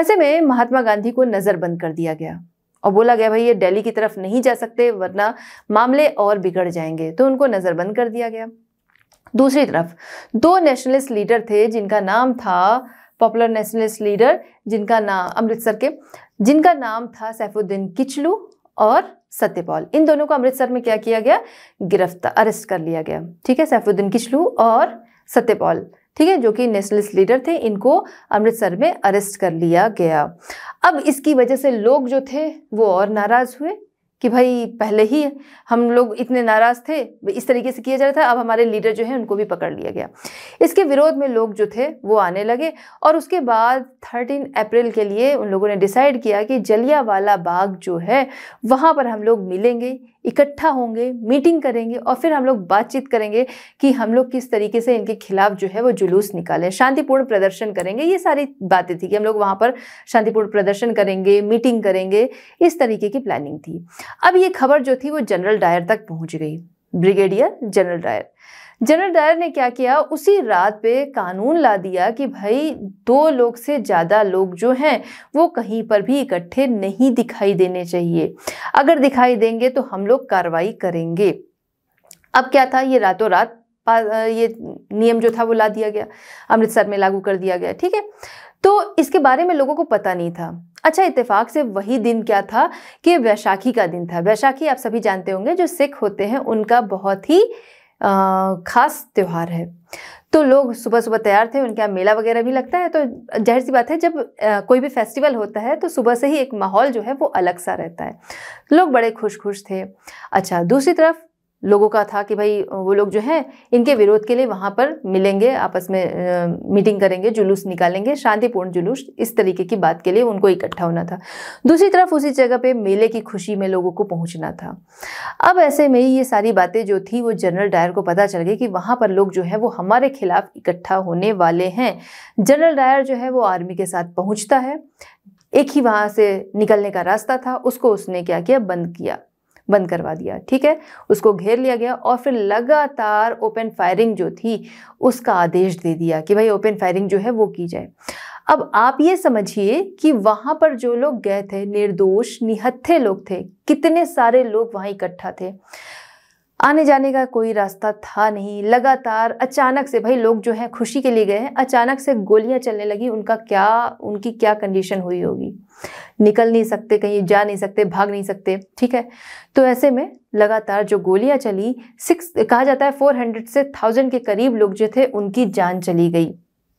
ऐसे में महात्मा गांधी को नज़रबंद कर दिया गया और बोला गया भाई ये दिल्ली की तरफ नहीं जा सकते वरना मामले और बिगड़ जाएंगे तो उनको नज़रबंद कर दिया गया दूसरी तरफ दो नेशनलिस्ट लीडर थे जिनका नाम था पॉपुलर नेशनलिस्ट लीडर जिनका नाम अमृतसर के जिनका नाम था सैफुद्दीन किचलू और सत्यपाल इन दोनों को अमृतसर में क्या किया गया गिरफ्तार अरेस्ट कर लिया गया ठीक है सैफुद्दीन किचलू और सत्यपाल ठीक है जो कि नेशनलिस्ट लीडर थे इनको अमृतसर में अरेस्ट कर लिया गया अब इसकी वजह से लोग जो थे वो और नाराज़ हुए कि भाई पहले ही हम लोग इतने नाराज़ थे इस तरीके से किया जा रहा था अब हमारे लीडर जो है उनको भी पकड़ लिया गया इसके विरोध में लोग जो थे वो आने लगे और उसके बाद 13 अप्रैल के लिए उन लोगों ने डिसाइड किया कि जलियावाला बाग जो है वहाँ पर हम लोग मिलेंगे इकट्ठा होंगे मीटिंग करेंगे और फिर हम लोग बातचीत करेंगे कि हम लोग किस तरीके से इनके खिलाफ जो है वो जुलूस निकालें शांतिपूर्ण प्रदर्शन करेंगे ये सारी बातें थी कि हम लोग वहाँ पर शांतिपूर्ण प्रदर्शन करेंगे मीटिंग करेंगे इस तरीके की प्लानिंग थी अब ये खबर जो थी वो जनरल डायर तक पहुँच गई brigadier general Dyer general Dyer ने क्या किया उसी रात पे कानून ला दिया कि भाई दो लोग से ज़्यादा लोग जो हैं वो कहीं पर भी इकट्ठे नहीं दिखाई देने चाहिए अगर दिखाई देंगे तो हम लोग कार्रवाई करेंगे अब क्या था ये रातों रात ये नियम जो था वो ला दिया गया अमृतसर में लागू कर दिया गया ठीक है तो इसके बारे में लोगों को पता नहीं था अच्छा इत्तेफाक से वही दिन क्या था कि वैशाखी का दिन था वैशाखी आप सभी जानते होंगे जो सिख होते हैं उनका बहुत ही ख़ास त्यौहार है तो लोग सुबह सुबह तैयार थे उनके यहाँ मेला वगैरह भी लगता है तो जाहिर सी बात है जब कोई भी फेस्टिवल होता है तो सुबह से ही एक माहौल जो है वो अलग सा रहता है लोग बड़े खुश खुश थे अच्छा दूसरी तरफ लोगों का था कि भाई वो लोग जो है इनके विरोध के लिए वहाँ पर मिलेंगे आपस में आ, मीटिंग करेंगे जुलूस निकालेंगे शांतिपूर्ण जुलूस इस तरीके की बात के लिए उनको इकट्ठा होना था दूसरी तरफ उसी जगह पे मेले की खुशी में लोगों को पहुँचना था अब ऐसे में ये सारी बातें जो थी वो जनरल डायर को पता चल गई कि वहाँ पर लोग जो है वो हमारे खिलाफ इकट्ठा होने वाले हैं जनरल डायर जो है वो आर्मी के साथ पहुँचता है एक ही वहाँ से निकलने का रास्ता था उसको उसने क्या किया बंद किया बंद करवा दिया ठीक है उसको घेर लिया गया और फिर लगातार ओपन फायरिंग जो थी उसका आदेश दे दिया कि भाई ओपन फायरिंग जो है वो की जाए अब आप ये समझिए कि वहाँ पर जो लोग गए थे निर्दोष निहत्थे लोग थे कितने सारे लोग वहाँ इकट्ठा थे आने जाने का कोई रास्ता था नहीं लगातार अचानक से भाई लोग जो हैं खुशी के लिए गए हैं अचानक से गोलियां चलने लगी उनका क्या उनकी क्या कंडीशन हुई होगी निकल नहीं सकते कहीं जा नहीं सकते भाग नहीं सकते ठीक है तो ऐसे में लगातार जो गोलियां चली सिक्स कहा जाता है फोर हंड्रेड से थाउजेंड के करीब लोग जो थे उनकी जान चली गई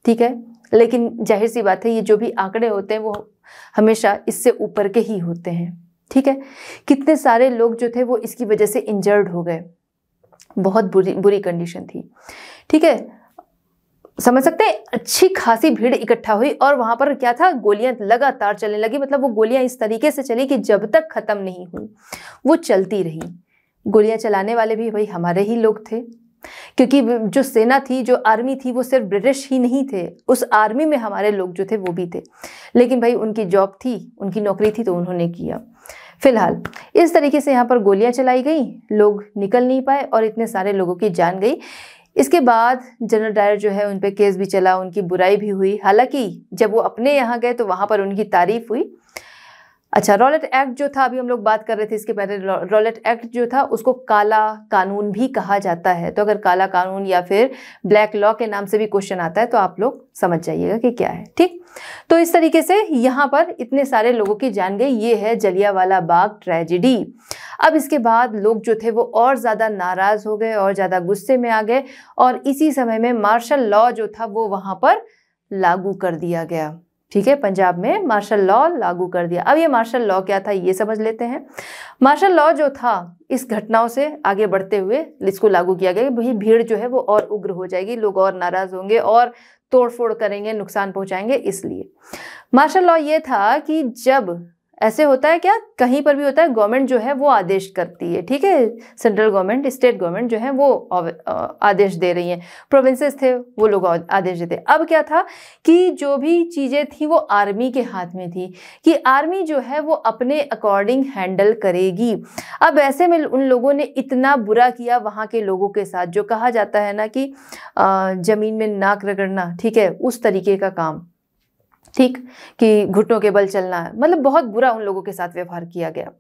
ठीक है लेकिन जाहिर सी बात है ये जो भी आंकड़े होते हैं वो हमेशा इससे ऊपर के ही होते हैं ठीक है कितने सारे लोग जो थे वो इसकी वजह से इंजर्ड हो गए बहुत बुरी बुरी कंडीशन थी ठीक है समझ सकते हैं अच्छी खासी भीड़ इकट्ठा हुई और वहां पर क्या था गोलियां लगातार चलने लगी मतलब वो गोलियां इस तरीके से चली कि जब तक खत्म नहीं हुई वो चलती रही गोलियां चलाने वाले भी भाई हमारे ही लोग थे क्योंकि जो सेना थी जो आर्मी थी वो सिर्फ ब्रिटिश ही नहीं थे उस आर्मी में हमारे लोग जो थे वो भी थे लेकिन भाई उनकी जॉब थी उनकी नौकरी थी तो उन्होंने किया फिलहाल इस तरीके से यहाँ पर गोलियाँ चलाई गई लोग निकल नहीं पाए और इतने सारे लोगों की जान गई इसके बाद जनरल डायर जो है उन पर केस भी चला उनकी बुराई भी हुई हालांकि जब वो अपने यहाँ गए तो वहाँ पर उनकी तारीफ हुई अच्छा रॉलेट एक्ट जो था अभी हम लोग बात कर रहे थे इसके पहले रॉलेट एक्ट जो था उसको काला कानून भी कहा जाता है तो अगर काला कानून या फिर ब्लैक लॉ के नाम से भी क्वेश्चन आता है तो आप लोग समझ जाइएगा कि क्या है ठीक तो इस तरीके से यहाँ पर इतने सारे लोगों की जान गई ये है जलियावाला बाग ट्रेजिडी अब इसके बाद लोग जो थे वो और ज़्यादा नाराज़ हो गए और ज़्यादा गुस्से में आ गए और इसी समय में मार्शल लॉ जो था वो वहाँ पर लागू कर दिया गया ठीक है पंजाब में मार्शल लॉ लागू कर दिया अब ये मार्शल लॉ क्या था ये समझ लेते हैं मार्शल लॉ जो था इस घटनाओं से आगे बढ़ते हुए इसको लागू किया गया कि भाई भीड़ जो है वो और उग्र हो जाएगी लोग और नाराज होंगे और तोड़फोड़ करेंगे नुकसान पहुंचाएंगे इसलिए मार्शल लॉ ये था कि जब ऐसे होता है क्या कहीं पर भी होता है गवर्नमेंट जो है वो आदेश करती है ठीक है सेंट्रल गवर्नमेंट स्टेट गवर्नमेंट जो है वो आदेश दे रही है प्रोविंसेस थे वो लोग आदेश देते अब क्या था कि जो भी चीज़ें थी वो आर्मी के हाथ में थी कि आर्मी जो है वो अपने अकॉर्डिंग हैंडल करेगी अब ऐसे में उन लोगों ने इतना बुरा किया वहाँ के लोगों के साथ जो कहा जाता है ना कि ज़मीन में नाक रगड़ना ठीक है उस तरीके का काम ठीक कि घुटनों के बल चलना मतलब बहुत बुरा उन लोगों के साथ व्यवहार किया गया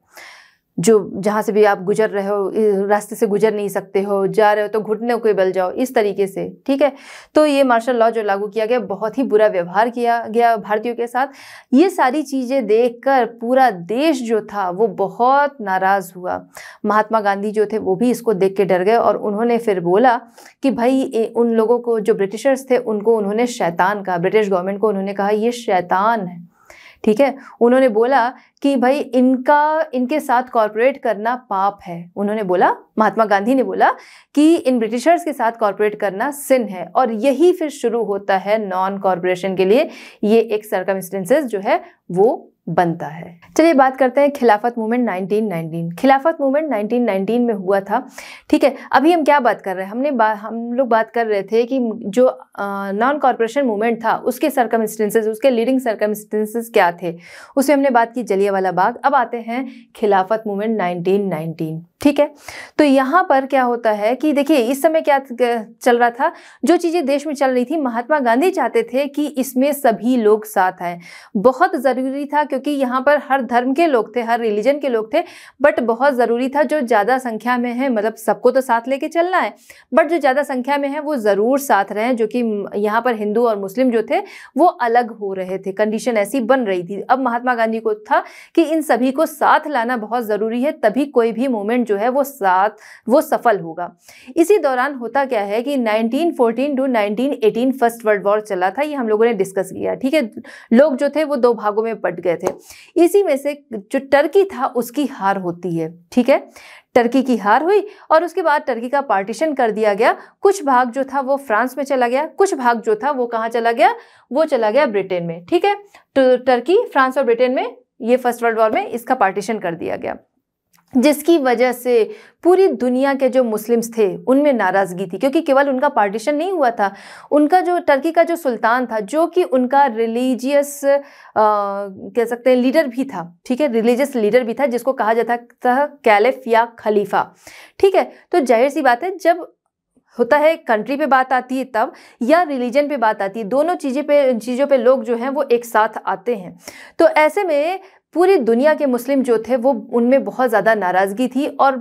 जो जहाँ से भी आप गुजर रहे हो रास्ते से गुजर नहीं सकते हो जा रहे हो तो घुटने को बल जाओ इस तरीके से ठीक है तो ये मार्शल लॉ जो लागू किया गया बहुत ही बुरा व्यवहार किया गया भारतीयों के साथ ये सारी चीज़ें देखकर पूरा देश जो था वो बहुत नाराज़ हुआ महात्मा गांधी जो थे वो भी इसको देख के डर गए और उन्होंने फिर बोला कि भाई ए, उन लोगों को जो ब्रिटिशर्स थे उनको उन्होंने शैतान कहा ब्रिटिश गवर्नमेंट को उन्होंने कहा ये शैतान है ठीक है उन्होंने बोला कि भाई इनका इनके साथ कॉरपोरेट करना पाप है उन्होंने बोला महात्मा गांधी ने बोला कि इन ब्रिटिशर्स के साथ कॉरपोरेट करना सिन है और यही फिर शुरू होता है नॉन कॉरपोरेशन के लिए ये एक सरकम जो है वो बनता है चलिए बात करते हैं खिलाफत मूवमेंट 1919 खिलाफत मूवमेंट 1919 में हुआ था ठीक है अभी हम क्या बात कर रहे हैं हमने बा, हम लोग बात कर रहे थे कि जो नॉन कॉरपोरेशन मूवमेंट था उसके सरकम उसके लीडिंग सरकम क्या थे उसमें हमने बात की जली वाला बाग अब आते हैं खिलाफत मूवमेंट 1919 ठीक है तो यहाँ पर क्या होता है कि देखिए इस समय क्या चल रहा था जो चीज़ें देश में चल रही थी महात्मा गांधी चाहते थे कि इसमें सभी लोग साथ आए बहुत ज़रूरी था क्योंकि यहाँ पर हर धर्म के लोग थे हर रिलीजन के लोग थे बट बहुत ज़रूरी था जो ज़्यादा संख्या में है मतलब सबको तो साथ लेके चलना है बट जो ज़्यादा संख्या में है वो ज़रूर साथ रहें जो कि यहाँ पर हिंदू और मुस्लिम जो थे वो अलग हो रहे थे कंडीशन ऐसी बन रही थी अब महात्मा गांधी को था कि इन सभी को साथ लाना बहुत ज़रूरी है तभी कोई भी मोमेंट जो है वो साथ वो सफल होगा इसी दौरान होता क्या है कि 1914 टू 1918 फर्स्ट वर्ल्ड वॉर चला था ये हम लोगों ने डिस्कस किया ठीक है लोग जो थे वो दो भागों में बट गए थे इसी में से जो टर्की था उसकी हार होती है ठीक है टर्की की हार हुई और उसके बाद टर्की का पार्टीशन कर दिया गया कुछ भाग जो था वो फ्रांस में चला गया कुछ भाग जो था वो कहाँ चला गया वो चला गया ब्रिटेन में ठीक है तो टर्की फ्रांस और ब्रिटेन में ये फर्स्ट वर्ल्ड वॉर में इसका पार्टीशन कर दिया गया जिसकी वजह से पूरी दुनिया के जो मुस्लिम्स थे उनमें नाराज़गी थी क्योंकि केवल उनका पार्टीशन नहीं हुआ था उनका जो टर्की का जो सुल्तान था जो कि उनका रिलीजियस कह सकते हैं लीडर भी था ठीक है रिलीजियस लीडर भी था जिसको कहा जाता था कैलिफ या खलीफा ठीक है तो जाहिर सी बात है जब होता है कंट्री पे बात आती है तब या रिलीजन पे बात आती है दोनों चीज़ें पे चीज़ों पे लोग जो हैं वो एक साथ आते हैं तो ऐसे में पूरी दुनिया के मुस्लिम जो थे वो उनमें बहुत ज़्यादा नाराज़गी थी और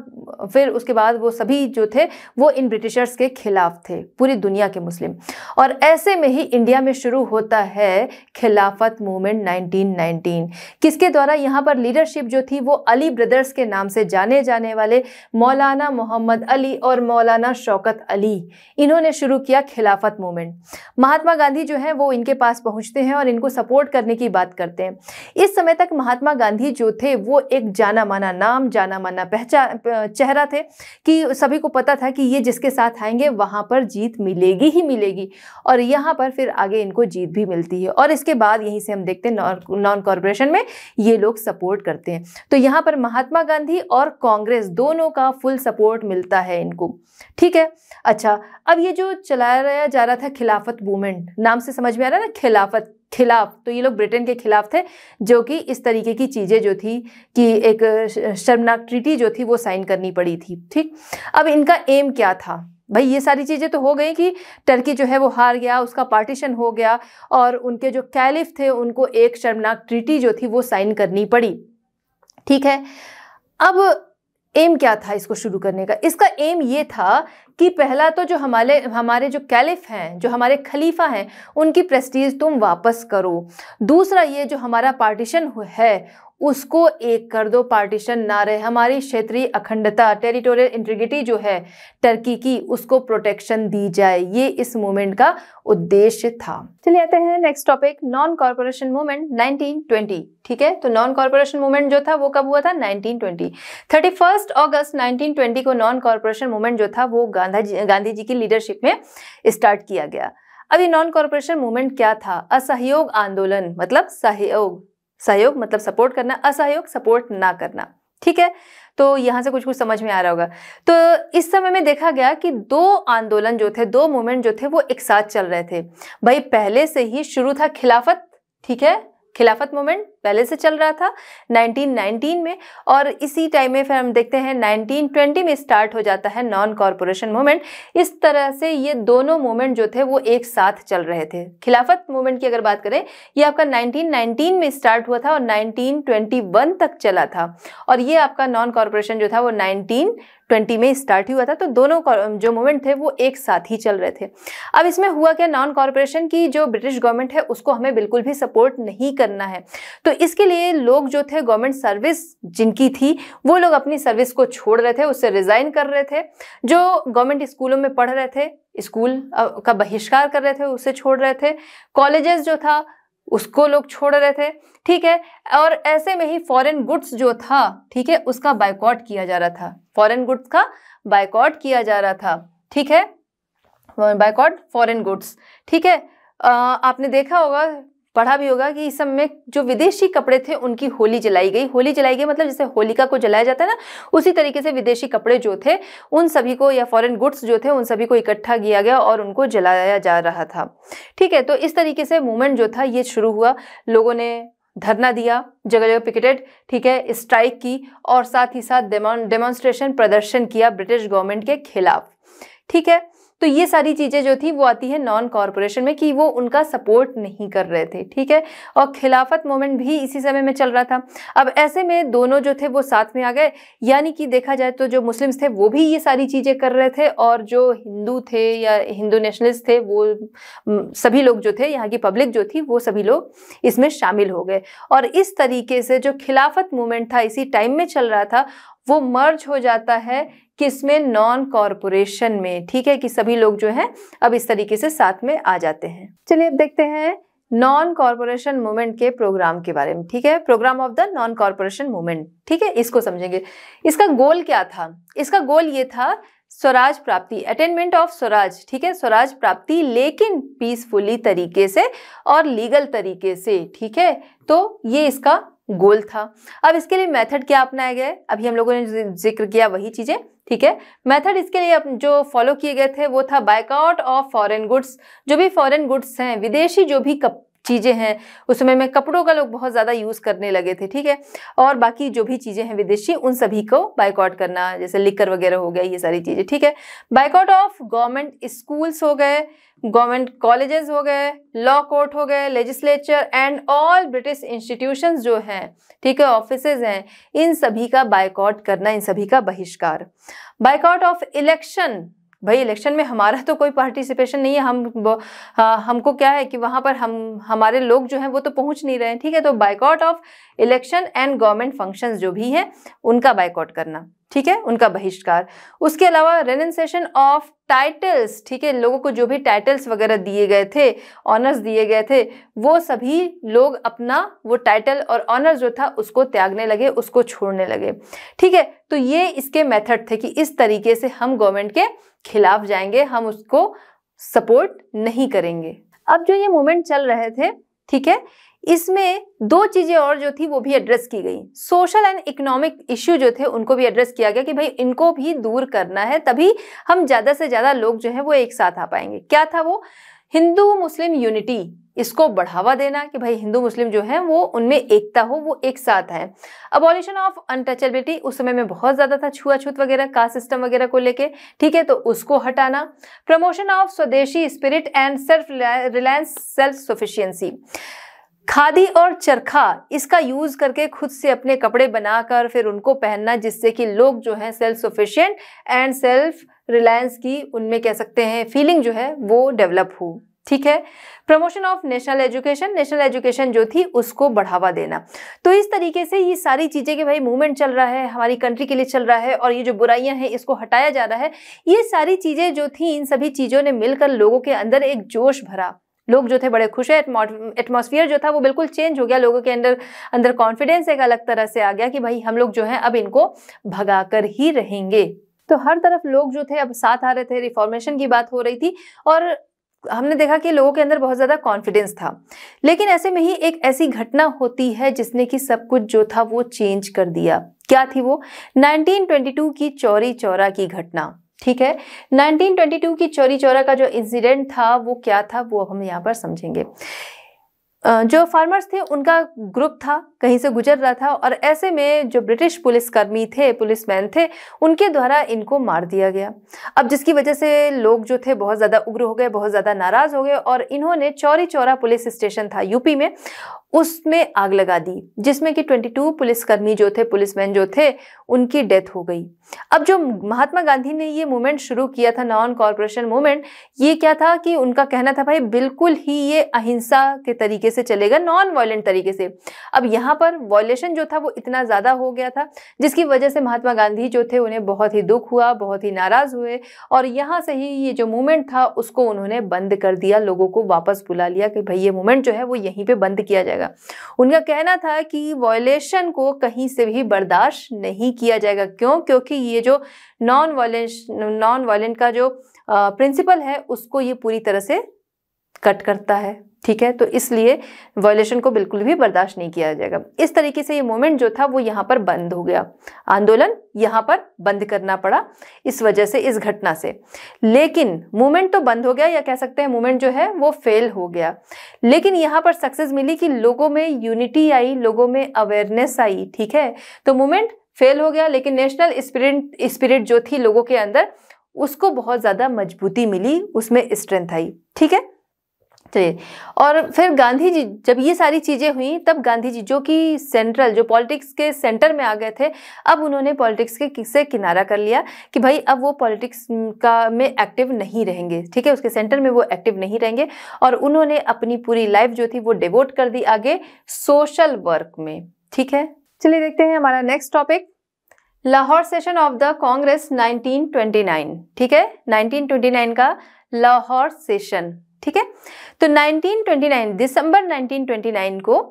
फिर उसके बाद वो सभी जो थे वो इन ब्रिटिशर्स के खिलाफ थे पूरी दुनिया के मुस्लिम और ऐसे में ही इंडिया में शुरू होता है खिलाफत मूवमेंट 1919 किसके द्वारा यहाँ पर लीडरशिप जो थी वो अली ब्रदर्स के नाम से जाने जाने वाले मौलाना मोहम्मद अली और मौलाना शौकत अली इन्होंने शुरू किया खिलाफत मूवमेंट महात्मा गांधी जो है वो इनके पास पहुँचते हैं और इनको सपोर्ट करने की बात करते हैं इस समय तक महात्मा महात्मा गांधी जो थे वो एक जाना माना नाम जाना माना पहचान चेहरा थे कि सभी को पता था कि ये जिसके साथ आएंगे वहाँ पर जीत मिलेगी ही मिलेगी और यहाँ पर फिर आगे इनको जीत भी मिलती है और इसके बाद यहीं से हम देखते हैं नॉन कॉरपोरेशन में ये लोग सपोर्ट करते हैं तो यहाँ पर महात्मा गांधी और कांग्रेस दोनों का फुल सपोर्ट मिलता है इनको ठीक है अच्छा अब ये जो चलाया जा रहा था खिलाफत मूवमेंट नाम से समझ में आ रहा है ना खिलाफत खिलाफ तो ये लोग ब्रिटेन के खिलाफ थे जो कि इस तरीके की चीज़ें जो थी कि एक शर्मनाक ट्रीटी जो थी वो साइन करनी पड़ी थी ठीक अब इनका एम क्या था भाई ये सारी चीज़ें तो हो गई कि टर्की जो है वो हार गया उसका पार्टीशन हो गया और उनके जो कैलिफ थे उनको एक शर्मनाक ट्रीटी जो थी वो साइन करनी पड़ी ठीक है अब एम क्या था इसको शुरू करने का इसका एम ये था कि पहला तो जो हमारे हमारे जो कैलिफ हैं जो हमारे खलीफा हैं उनकी प्रेस्टीज तुम वापस करो दूसरा ये जो हमारा पार्टीशन है उसको एक कर दो पार्टीशन ना रहे हमारी क्षेत्रीय अखंडता टेरिटोरियल इंटीग्रिटी जो है टर्की की उसको प्रोटेक्शन दी जाए ये इस मूवमेंट का उद्देश्य था चलिए आते हैं next topic non cooperation movement 1920 ठीक है तो नॉन कॉरपोरेशन मूवमेंट जो था वो कब हुआ था 1920 थर्टी अगस्त 1920 को नॉन कॉरपोरेशन मूवमेंट जो था वो गांधा जी गांधी जी की लीडरशिप में स्टार्ट किया गया अब ये नॉन कॉरपोरेशन मूवमेंट क्या था असहयोग आंदोलन मतलब सहयोग सहयोग मतलब सपोर्ट करना असहयोग सपोर्ट ना करना ठीक है तो यहाँ से कुछ कुछ समझ में आ रहा होगा तो इस समय में देखा गया कि दो आंदोलन जो थे दो मूवमेंट जो थे वो एक साथ चल रहे थे भाई पहले से ही शुरू था खिलाफत ठीक है खिलाफत मूवमेंट पहले से चल रहा था 1919 में और इसी टाइम में फिर हम देखते हैं 1920 में स्टार्ट हो जाता है नॉन कॉरपोरेशन मूवमेंट इस तरह से ये दोनों मूवमेंट जो थे वो एक साथ चल रहे थे खिलाफत मूवमेंट की अगर बात करें ये आपका 1919 में स्टार्ट हुआ था और 1921 तक चला था और ये आपका नॉन कॉरपोरेशन जो था वो नाइनटीन 20 में स्टार्ट हुआ था तो दोनों जो मूवमेंट थे वो एक साथ ही चल रहे थे अब इसमें हुआ क्या नॉन कॉरपोरेशन की जो ब्रिटिश गवर्नमेंट है उसको हमें बिल्कुल भी सपोर्ट नहीं करना है तो इसके लिए लोग जो थे गवर्नमेंट सर्विस जिनकी थी वो लोग अपनी सर्विस को छोड़ रहे थे उससे रिज़ाइन कर रहे थे जो गवर्नमेंट स्कूलों में पढ़ रहे थे स्कूल का बहिष्कार कर रहे थे उसे छोड़ रहे थे कॉलेजेस जो था उसको लोग छोड़ रहे थे ठीक है और ऐसे में ही फॉरेन गुड्स जो था ठीक है उसका बायकॉट किया जा रहा था फॉरेन गुड्स का बाइकॉट किया जा रहा था ठीक है बाइकॉट फॉरेन गुड्स ठीक है आपने देखा होगा पढ़ा भी होगा कि इस समय जो विदेशी कपड़े थे उनकी होली जलाई गई होली जलाई गई मतलब जैसे होलिका को जलाया जाता है ना उसी तरीके से विदेशी कपड़े जो थे उन सभी को या फॉरेन गुड्स जो थे उन सभी को इकट्ठा किया गया और उनको जलाया जा रहा था ठीक है तो इस तरीके से मूवमेंट जो था ये शुरू हुआ लोगों ने धरना दिया जगह जगह पिकेटेड ठीक है स्ट्राइक की और साथ ही साथ डेमोन्स्ट्रेशन प्रदर्शन किया ब्रिटिश गवर्नमेंट के खिलाफ ठीक है तो ये सारी चीज़ें जो थी वो आती है नॉन कॉरपोरेशन में कि वो उनका सपोर्ट नहीं कर रहे थे ठीक है और खिलाफत मूवमेंट भी इसी समय में चल रहा था अब ऐसे में दोनों जो थे वो साथ में आ गए यानी कि देखा जाए तो जो मुस्लिम्स थे वो भी ये सारी चीज़ें कर रहे थे और जो हिंदू थे या हिंदू नेशनलिस्ट थे वो सभी लोग जो थे यहाँ की पब्लिक जो थी वो सभी लोग इसमें शामिल हो गए और इस तरीके से जो खिलाफत मूवमेंट था इसी टाइम में चल रहा था वो मर्ज हो जाता है किसमें नॉन कॉरपोरेशन में ठीक है कि सभी लोग जो है अब इस तरीके से साथ में आ जाते हैं चलिए अब देखते हैं नॉन कॉरपोरेशन मूवमेंट के प्रोग्राम के बारे में ठीक है programme of the non cooperation movement ठीक है इसको समझेंगे इसका गोल क्या था इसका गोल ये था स्वराज प्राप्ति अटेनमेंट ऑफ स्वराज ठीक है स्वराज प्राप्ति लेकिन पीसफुली तरीके से और लीगल तरीके से ठीक है तो ये इसका गोल था अब इसके लिए मेथड क्या अपनाया गया है अभी हम लोगों ने जिक्र किया वही चीज़ें ठीक है मेथड इसके लिए जो फॉलो किए गए थे वो था बाइकआउट ऑफ फॉरेन गुड्स जो भी फॉरेन गुड्स हैं विदेशी जो भी कप, चीज़ें हैं उस समय में कपड़ों का लोग बहुत ज़्यादा यूज़ करने लगे थे ठीक है और बाकी जो भी चीज़ें हैं विदेशी उन सभी को बाइकआउट करना जैसे लिकर वगैरह हो गया ये सारी चीज़ें ठीक है बाइकआउट ऑफ गवर्नमेंट स्कूल्स हो गए गवर्नमेंट कॉलेजेस हो गए लॉ कोर्ट हो गए legislature and all British institution जो हैं ठीक है ऑफिस हैं इन सभी का बाइकआउट करना इन सभी का बहिष्कार बाइकआउट ऑफ इलेक्शन भाई इलेक्शन में हमारा तो कोई पार्टिसिपेशन नहीं है हम आ, हमको क्या है कि वहाँ पर हम हमारे लोग जो हैं वो तो पहुँच नहीं रहे हैं ठीक है तो boycott of election and government functions जो भी हैं उनका बाइकआउट करना ठीक है उनका बहिष्कार उसके अलावा रेनसेशन ऑफ टाइटल्स ठीक है लोगों को जो भी टाइटल्स वगैरह दिए गए थे ऑनर्स दिए गए थे वो सभी लोग अपना वो टाइटल और ऑनर्स जो था उसको त्यागने लगे उसको छोड़ने लगे ठीक है तो ये इसके मेथड थे कि इस तरीके से हम गवर्नमेंट के खिलाफ जाएंगे हम उसको सपोर्ट नहीं करेंगे अब जो ये मूवमेंट चल रहे थे ठीक है इसमें दो चीज़ें और जो थी वो भी एड्रेस की गई सोशल एंड इकोनॉमिक इश्यू जो थे उनको भी एड्रेस किया गया कि भाई इनको भी दूर करना है तभी हम ज़्यादा से ज़्यादा लोग जो है वो एक साथ आ पाएंगे क्या था वो हिंदू मुस्लिम यूनिटी इसको बढ़ावा देना कि भाई हिंदू मुस्लिम जो है वो उनमें एकता हो वो एक साथ है अबॉलिशन ऑफ अनटचेबिलिटी उस समय में बहुत ज़्यादा था छुआछूत वगैरह कास्ट सिस्टम वगैरह को लेके ठीक है तो उसको हटाना promotion of swadeshi spirit and self reliance self sufficiency khadi और चरखा इसका यूज करके खुद से अपने कपड़े बनाकर फिर उनको पहनना जिससे कि लोग जो है self sufficient and self reliance की उनमें कह सकते हैं फीलिंग जो है वो डेवलप हो ठीक है promotion of national education national education जो थी उसको बढ़ावा देना तो इस तरीके से ये सारी चीज़ें कि भाई मूवमेंट चल रहा है हमारी कंट्री के लिए चल रहा है और ये जो बुराइयां हैं इसको हटाया जा रहा है ये सारी चीज़ें जो थी इन सभी चीज़ों ने मिलकर लोगों के अंदर एक जोश भरा लोग जो थे बड़े खुश है एटमोस्फियर जो था वो बिल्कुल चेंज हो गया लोगों के अंदर अंदर कॉन्फिडेंस एक अलग तरह से आ गया कि भाई हम लोग जो है अब इनको भगा कर ही रहेंगे तो हर तरफ लोग जो थे अब साथ आ रहे थे रिफॉर्मेशन की बात हो रही थी और हमने देखा कि लोगों के अंदर बहुत ज़्यादा कॉन्फिडेंस था लेकिन ऐसे में ही एक ऐसी घटना होती है जिसने कि सब कुछ जो था वो चेंज कर दिया क्या थी वो 1922 की चौरी चौरा की घटना ठीक है 1922 की चौरी चौरा का जो इंसिडेंट था वो क्या था वो हम यहाँ पर समझेंगे जो फार्मर्स थे उनका ग्रुप था कहीं से गुजर रहा था और ऐसे में जो ब्रिटिश पुलिसकर्मी थे पुलिसमैन थे उनके द्वारा इनको मार दिया गया अब जिसकी वजह से लोग जो थे बहुत ज़्यादा उग्र हो गए बहुत ज़्यादा नाराज़ हो गए और इन्होंने चौरी चौरा पुलिस स्टेशन था यूपी में उसमें आग लगा दी जिसमें कि 22 पुलिसकर्मी जो थे पुलिसमैन जो थे उनकी डेथ हो गई अब जो महात्मा गांधी ने ये मूवमेंट शुरू किया था नॉन कॉरपोरेशन मूवमेंट ये क्या था कि उनका कहना था भाई बिल्कुल ही ये अहिंसा के तरीके से चलेगा नॉन वायलेंट तरीके से अब यहाँ पर वॉयलेशन जो था वो इतना ज़्यादा हो गया था जिसकी वजह से महात्मा गांधी जो थे उन्हें बहुत ही दुख हुआ बहुत ही नाराज़ हुए और यहाँ से ही ये जो मूवमेंट था उसको उन्होंने बंद कर दिया लोगों को वापस बुला लिया कि भाई ये मूवमेंट जो है वो यहीं पर बंद किया जाएगा जाएगा उनका कहना था कि वॉयलेशन को कहीं से भी बर्दाश्त नहीं किया जाएगा क्यों क्योंकि ये जो नॉन वायलेंस नॉन वायलेंट का जो प्रिंसिपल है उसको ये पूरी तरह से कट करता है ठीक है तो इसलिए वायलेशन को बिल्कुल भी बर्दाश्त नहीं किया जाएगा इस तरीके से ये मूवमेंट जो था वो यहाँ पर बंद हो गया आंदोलन यहाँ पर बंद करना पड़ा इस वजह से इस घटना से लेकिन मूवमेंट तो बंद हो गया या कह सकते हैं मूवमेंट जो है वो फेल हो गया लेकिन यहाँ पर सक्सेस मिली कि लोगों में यूनिटी आई लोगों में अवेयरनेस आई ठीक है तो मूवमेंट फेल हो गया लेकिन नेशनल स्पिरिट स्पिरिट जो थी लोगों के अंदर उसको बहुत ज़्यादा मजबूती मिली उसमें स्ट्रेंथ आई ठीक है थे और फिर गांधी जी जब ये सारी चीज़ें हुई तब गांधी जी जो कि सेंट्रल जो पॉलिटिक्स के सेंटर में आ गए थे अब उन्होंने पॉलिटिक्स के किससे किनारा कर लिया कि भाई अब वो पॉलिटिक्स का में एक्टिव नहीं रहेंगे ठीक है उसके सेंटर में वो एक्टिव नहीं रहेंगे और उन्होंने अपनी पूरी लाइफ जो थी वो डिवोट कर दी आगे सोशल वर्क में ठीक है चलिए देखते हैं हमारा next topic Lahore session of the Congress 1929 ठीक है 1929 का लाहौर सेशन ठीक है तो 1929 दिसंबर 1929 को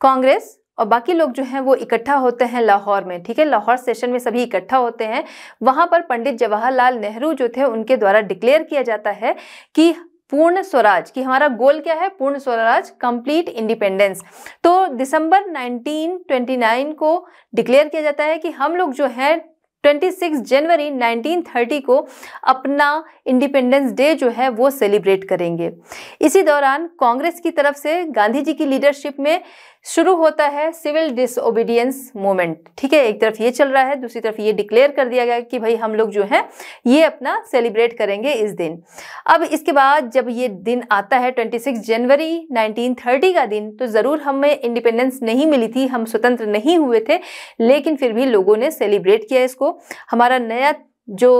कांग्रेस और बाकी लोग जो हैं वो इकट्ठा होते हैं लाहौर में ठीक है लाहौर सेशन में सभी इकट्ठा होते हैं वहाँ पर पंडित जवाहरलाल नेहरू जो थे उनके द्वारा डिक्लेयर किया जाता है कि पूर्ण स्वराज कि हमारा गोल क्या है पूर्ण स्वराज कंप्लीट इंडिपेंडेंस तो दिसंबर 1929 को डिक्लेयर किया जाता है कि हम लोग जो है 26 जनवरी 1930 को अपना इंडिपेंडेंस डे जो है वो सेलिब्रेट करेंगे इसी दौरान कांग्रेस की तरफ से गांधी जी की लीडरशिप में शुरू होता है सिविल डिसओबीडियंस मूवमेंट ठीक है एक तरफ ये चल रहा है दूसरी तरफ ये डिक्लेयर कर दिया गया कि भाई हम लोग जो हैं ये अपना सेलिब्रेट करेंगे इस दिन अब इसके बाद जब ये दिन आता है 26 जनवरी 1930 का दिन तो ज़रूर हमें इंडिपेंडेंस नहीं मिली थी हम स्वतंत्र नहीं हुए थे लेकिन फिर भी लोगों ने सेलिब्रेट किया इसको हमारा नया जो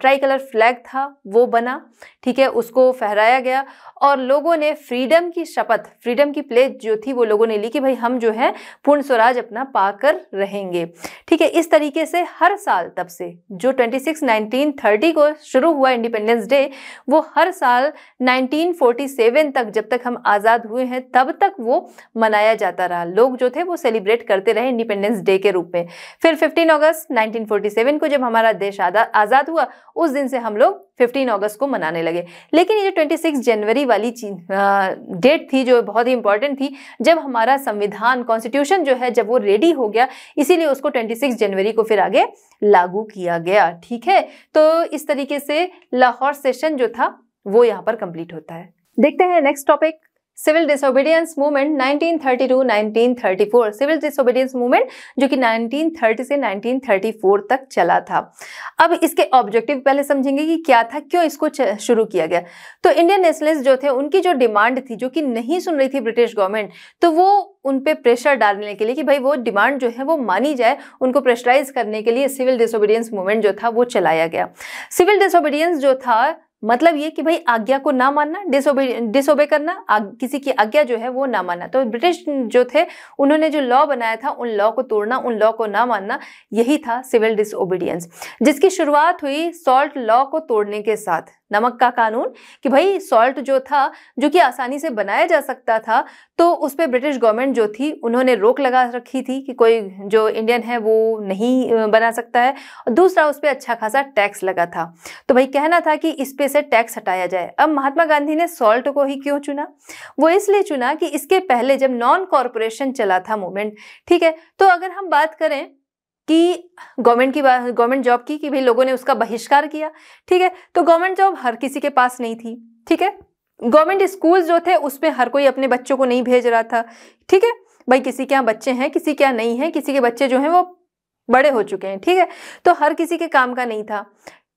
ट्राई कलर फ्लैग था वो बना ठीक है उसको फहराया गया और लोगों ने फ्रीडम की शपथ फ्रीडम की प्लेज जो थी वो लोगों ने ली कि भाई हम जो है पूर्ण स्वराज अपना पा कर रहेंगे ठीक है इस तरीके से हर साल तब से जो 26 1930 को शुरू हुआ इंडिपेंडेंस डे वो हर साल 1947 तक जब तक हम आज़ाद हुए हैं तब तक वो मनाया जाता रहा लोग जो थे वो सेलिब्रेट करते रहे इंडिपेंडेंस डे के रूप में फिर 15 अगस्त 1947 को जब हमारा देश आज़ाद हुआ उस दिन से हम लोग 15 अगस्त को मनाने लगे लेकिन ये जो 26 जनवरी वाली डेट थी जो बहुत ही इंपॉर्टेंट थी जब हमारा संविधान कॉन्स्टिट्यूशन जो है जब वो रेडी हो गया इसीलिए उसको 26 जनवरी को फिर आगे लागू किया गया ठीक है तो इस तरीके से लाहौर सेशन जो था वो यहाँ पर कंप्लीट होता है देखते हैं next topic civil disobedience movement 1932-1934 civil disobedience movement जो कि 1930 से 1934 तक चला था अब इसके ऑब्जेक्टिव पहले समझेंगे कि क्या था क्यों इसको शुरू किया गया तो इंडियन नेशनलिस्ट जो थे उनकी जो डिमांड थी जो कि नहीं सुन रही थी ब्रिटिश गवर्नमेंट तो वो उन पर प्रेशर डालने के लिए कि भाई वो डिमांड जो है वो मानी जाए उनको प्रेशराइज करने के लिए सिविल डिसोबीडियंस मूवमेंट जो था वो चलाया गया सिविल डिसोबीडियंस जो था मतलब ये कि भाई आज्ञा को ना मानना डिसोबे डिसोबे करना किसी की आज्ञा जो है वो ना मानना तो ब्रिटिश जो थे उन्होंने जो लॉ बनाया था उन लॉ को तोड़ना उन लॉ को ना मानना यही था सिविल डिसोबीडियंस जिसकी शुरुआत हुई सॉल्ट लॉ को तोड़ने के साथ नमक का कानून कि भाई सॉल्ट जो था जो कि आसानी से बनाया जा सकता था तो उस पर ब्रिटिश गवर्नमेंट जो थी उन्होंने रोक लगा रखी थी कि कोई जो इंडियन है वो नहीं बना सकता है और दूसरा उस पर अच्छा खासा टैक्स लगा था तो भाई कहना था कि इस पर से टैक्स हटाया जाए अब महात्मा गांधी ने सॉल्ट को ही क्यों चुना वो इसलिए चुना कि इसके पहले जब नॉन कॉरपोरेशन चला था मूवमेंट ठीक है तो अगर हम बात करें कि गवर्नमेंट की गवर्नमेंट जॉब की कि भाई लोगों ने उसका बहिष्कार किया ठीक है तो गवर्नमेंट जॉब हर किसी के पास नहीं थी ठीक है गवर्नमेंट स्कूल जो थे उसमें हर कोई अपने बच्चों को नहीं भेज रहा था ठीक है भाई किसी के यहाँ बच्चे हैं किसी के यहाँ नहीं है किसी के बच्चे जो हैं वो बड़े हो चुके हैं ठीक है तो हर किसी के काम का नहीं था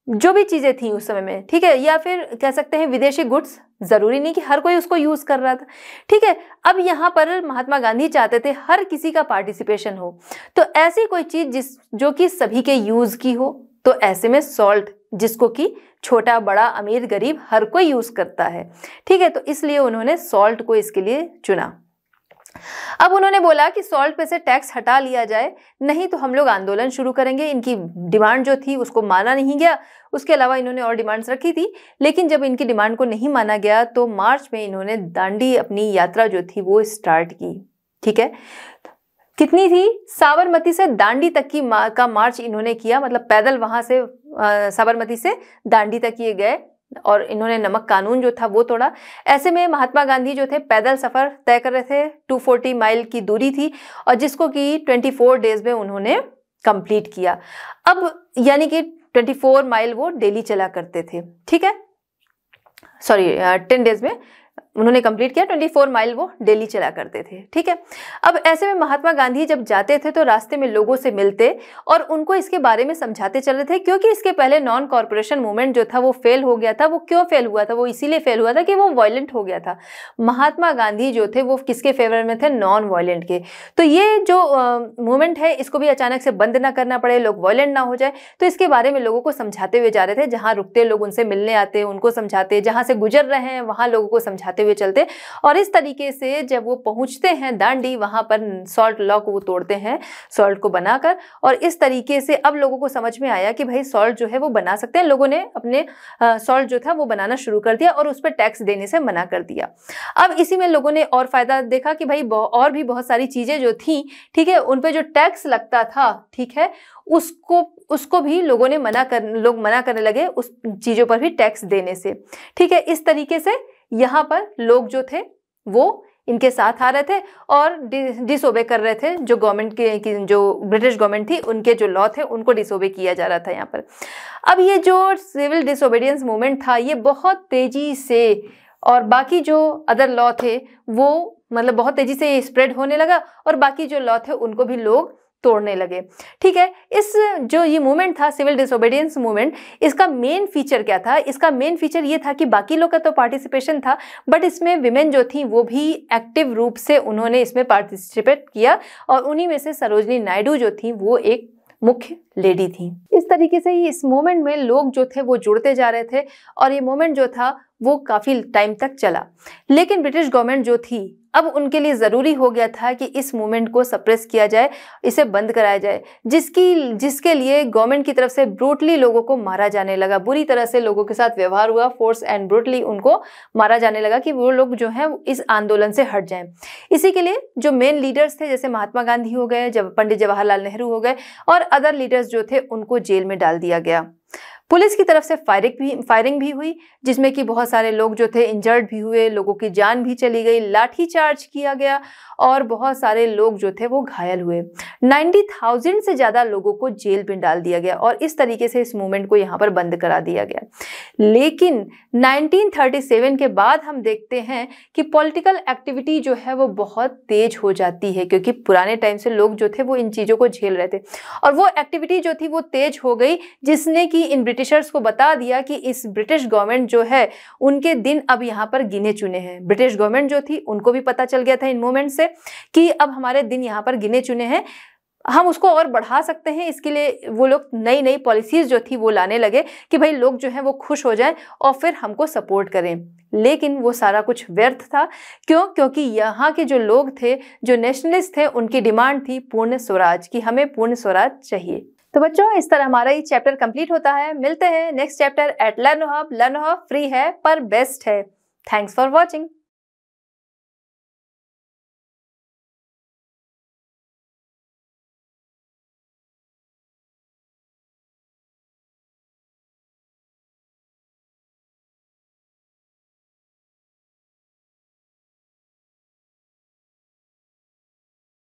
जो भी चीज़ें थी उस समय में ठीक है या फिर कह सकते हैं विदेशी गुड्स ज़रूरी नहीं कि हर कोई उसको यूज़ कर रहा था ठीक है अब यहाँ पर महात्मा गांधी चाहते थे हर किसी का पार्टिसिपेशन हो तो ऐसी कोई चीज़ जिस जो कि सभी के यूज़ की हो तो ऐसे में सॉल्ट जिसको कि छोटा बड़ा अमीर गरीब हर कोई यूज़ करता है ठीक है तो इसलिए उन्होंने सॉल्ट को इसके लिए चुना अब उन्होंने बोला कि सॉल्ट पे से टैक्स हटा लिया जाए नहीं तो हम लोग आंदोलन शुरू करेंगे इनकी डिमांड जो थी उसको माना नहीं गया उसके अलावा इन्होंने और डिमांड्स रखी थी लेकिन जब इनकी डिमांड को नहीं माना गया तो मार्च में इन्होंने दांडी अपनी यात्रा जो थी वो स्टार्ट की ठीक है कितनी थी साबरमती से दांडी तक की मा, का मार्च इन्होंने किया मतलब पैदल वहां से साबरमती से दांडी तक ये गए और इन्होंने नमक कानून जो था वो तोड़ा ऐसे में महात्मा गांधी जो थे पैदल सफ़र तय कर रहे थे 240 माइल की दूरी थी और जिसको कि 24 डेज में उन्होंने कंप्लीट किया अब यानी कि 24 माइल वो डेली चला करते थे ठीक है सॉरी टेन डेज में उन्होंने कंप्लीट किया 24 माइल वो डेली चला करते थे ठीक है अब ऐसे में महात्मा गांधी जब जाते थे तो रास्ते में लोगों से मिलते और उनको इसके बारे में समझाते चल रहे थे क्योंकि इसके पहले नॉन कॉरपोरेशन मूवमेंट जो था वो फेल हो गया था वो क्यों फेल हुआ था वो इसीलिए फेल हुआ था कि वो वॉयलेंट हो गया था महात्मा गांधी जो थे वो किसके फेवर में थे नॉन वॉयलेंट के तो ये जो मूवमेंट है इसको भी अचानक से बंद ना करना पड़े लोग वॉयलेंट ना हो जाए तो इसके बारे में लोगों को समझाते हुए जा रहे थे जहाँ रुकते लोग उनसे मिलने आते उनको समझाते जहाँ से गुजर रहे हैं वहाँ लोगों को समझाते हुए चलते और इस तरीके से जब वो पहुंचते हैं दांडी वहां पर सॉल्ट लॉ को वो तोड़ते हैं सॉल्ट को बनाकर और इस तरीके से अब लोगों को समझ में आया कि भाई सॉल्ट जो है वो बना सकते हैं लोगों ने अपने सॉल्ट जो था वो बनाना शुरू कर दिया और उस पर टैक्स देने से मना कर दिया अब इसी में लोगों ने और फ़ायदा देखा कि भाई और भी बहुत सारी चीज़ें जो थी ठीक है उन पर जो टैक्स लगता था ठीक है उसको उसको भी लोगों ने मना कर लोग मना करने लगे उस चीज़ों पर भी टैक्स देने से ठीक है इस तरीके से यहाँ पर लोग जो थे वो इनके साथ आ रहे थे और डिसोबे कर रहे थे जो गवर्नमेंट के जो ब्रिटिश गवर्नमेंट थी उनके जो लॉ थे उनको डिसोबे किया जा रहा था यहाँ पर अब ये जो सिविल डिसोबीडियंस मूवमेंट था ये बहुत तेज़ी से और बाकी जो अदर लॉ थे वो मतलब बहुत तेज़ी से स्प्रेड होने लगा और बाकी जो लॉ थे उनको भी लोग तोड़ने लगे ठीक है इस जो ये मूवमेंट था सिविल डिसोबीडियंस मूवमेंट इसका मेन फीचर क्या था इसका मेन फीचर ये था कि बाकी लोग का तो पार्टिसिपेशन था बट इसमें विमेन जो थी वो भी एक्टिव रूप से उन्होंने इसमें पार्टिसिपेट किया और उन्हीं में से सरोजनी नायडू जो थी वो एक मुख्य लेडी थी इस तरीके से ही इस मोमेंट में लोग जो थे वो जुड़ते जा रहे थे और ये मोमेंट जो था वो काफ़ी टाइम तक चला लेकिन ब्रिटिश गवर्नमेंट जो थी अब उनके लिए ज़रूरी हो गया था कि इस मूवमेंट को सप्रेस किया जाए इसे बंद कराया जाए जिसकी जिसके लिए गवर्नमेंट की तरफ से ब्रूटली लोगों को मारा जाने लगा बुरी तरह से लोगों के साथ व्यवहार हुआ फोर्स एंड ब्रूटली उनको मारा जाने लगा कि वो लोग जो हैं इस आंदोलन से हट जाएं इसी के लिए जो मेन लीडर्स थे जैसे महात्मा गांधी हो गए जब पंडित जवाहरलाल नेहरू हो गए और अदर लीडर्स जो थे उनको जेल में डाल दिया गया पुलिस की तरफ से फायरिंग भी फायरिंग भी हुई जिसमें कि बहुत सारे लोग जो थे इंजर्ड भी हुए लोगों की जान भी चली गई लाठी चार्ज किया गया और बहुत सारे लोग जो थे वो घायल हुए नाइन्टी थाउजेंड से ज़्यादा लोगों को जेल में डाल दिया गया और इस तरीके से इस मूवमेंट को यहाँ पर बंद करा दिया गया लेकिन 1937 के बाद हम देखते हैं कि पॉलिटिकल एक्टिविटी जो है वो बहुत तेज हो जाती है क्योंकि पुराने टाइम से लोग जो थे वो इन चीज़ों को झेल रहे थे और वो एक्टिविटी जो थी वो तेज हो गई जिसने कि इन ब्रिटिशर्स को बता दिया कि इस ब्रिटिश गवर्नमेंट जो है उनके दिन अब यहाँ पर गिने चुने हैं ब्रिटिश गवर्नमेंट जो थी उनको भी पता चल गया था इन मोमेंट से कि अब हमारे दिन यहाँ पर गिने चुने हैं हम उसको और बढ़ा सकते हैं इसके लिए वो लोग नई नई पॉलिसीज़ जो थी वो लाने लगे कि भाई लोग जो हैं वो खुश हो जाएं और फिर हमको सपोर्ट करें लेकिन वो सारा कुछ व्यर्थ था क्यों क्योंकि यहाँ के जो लोग थे जो नेशनलिस्ट थे उनकी डिमांड थी पूर्ण स्वराज कि हमें पूर्ण स्वराज चाहिए तो बच्चों इस तरह हमारा ये चैप्टर कंप्लीट होता है मिलते हैं next chapter at Learn Hub Learn Hub free है पर बेस्ट है थैंक्स फॉर वॉचिंग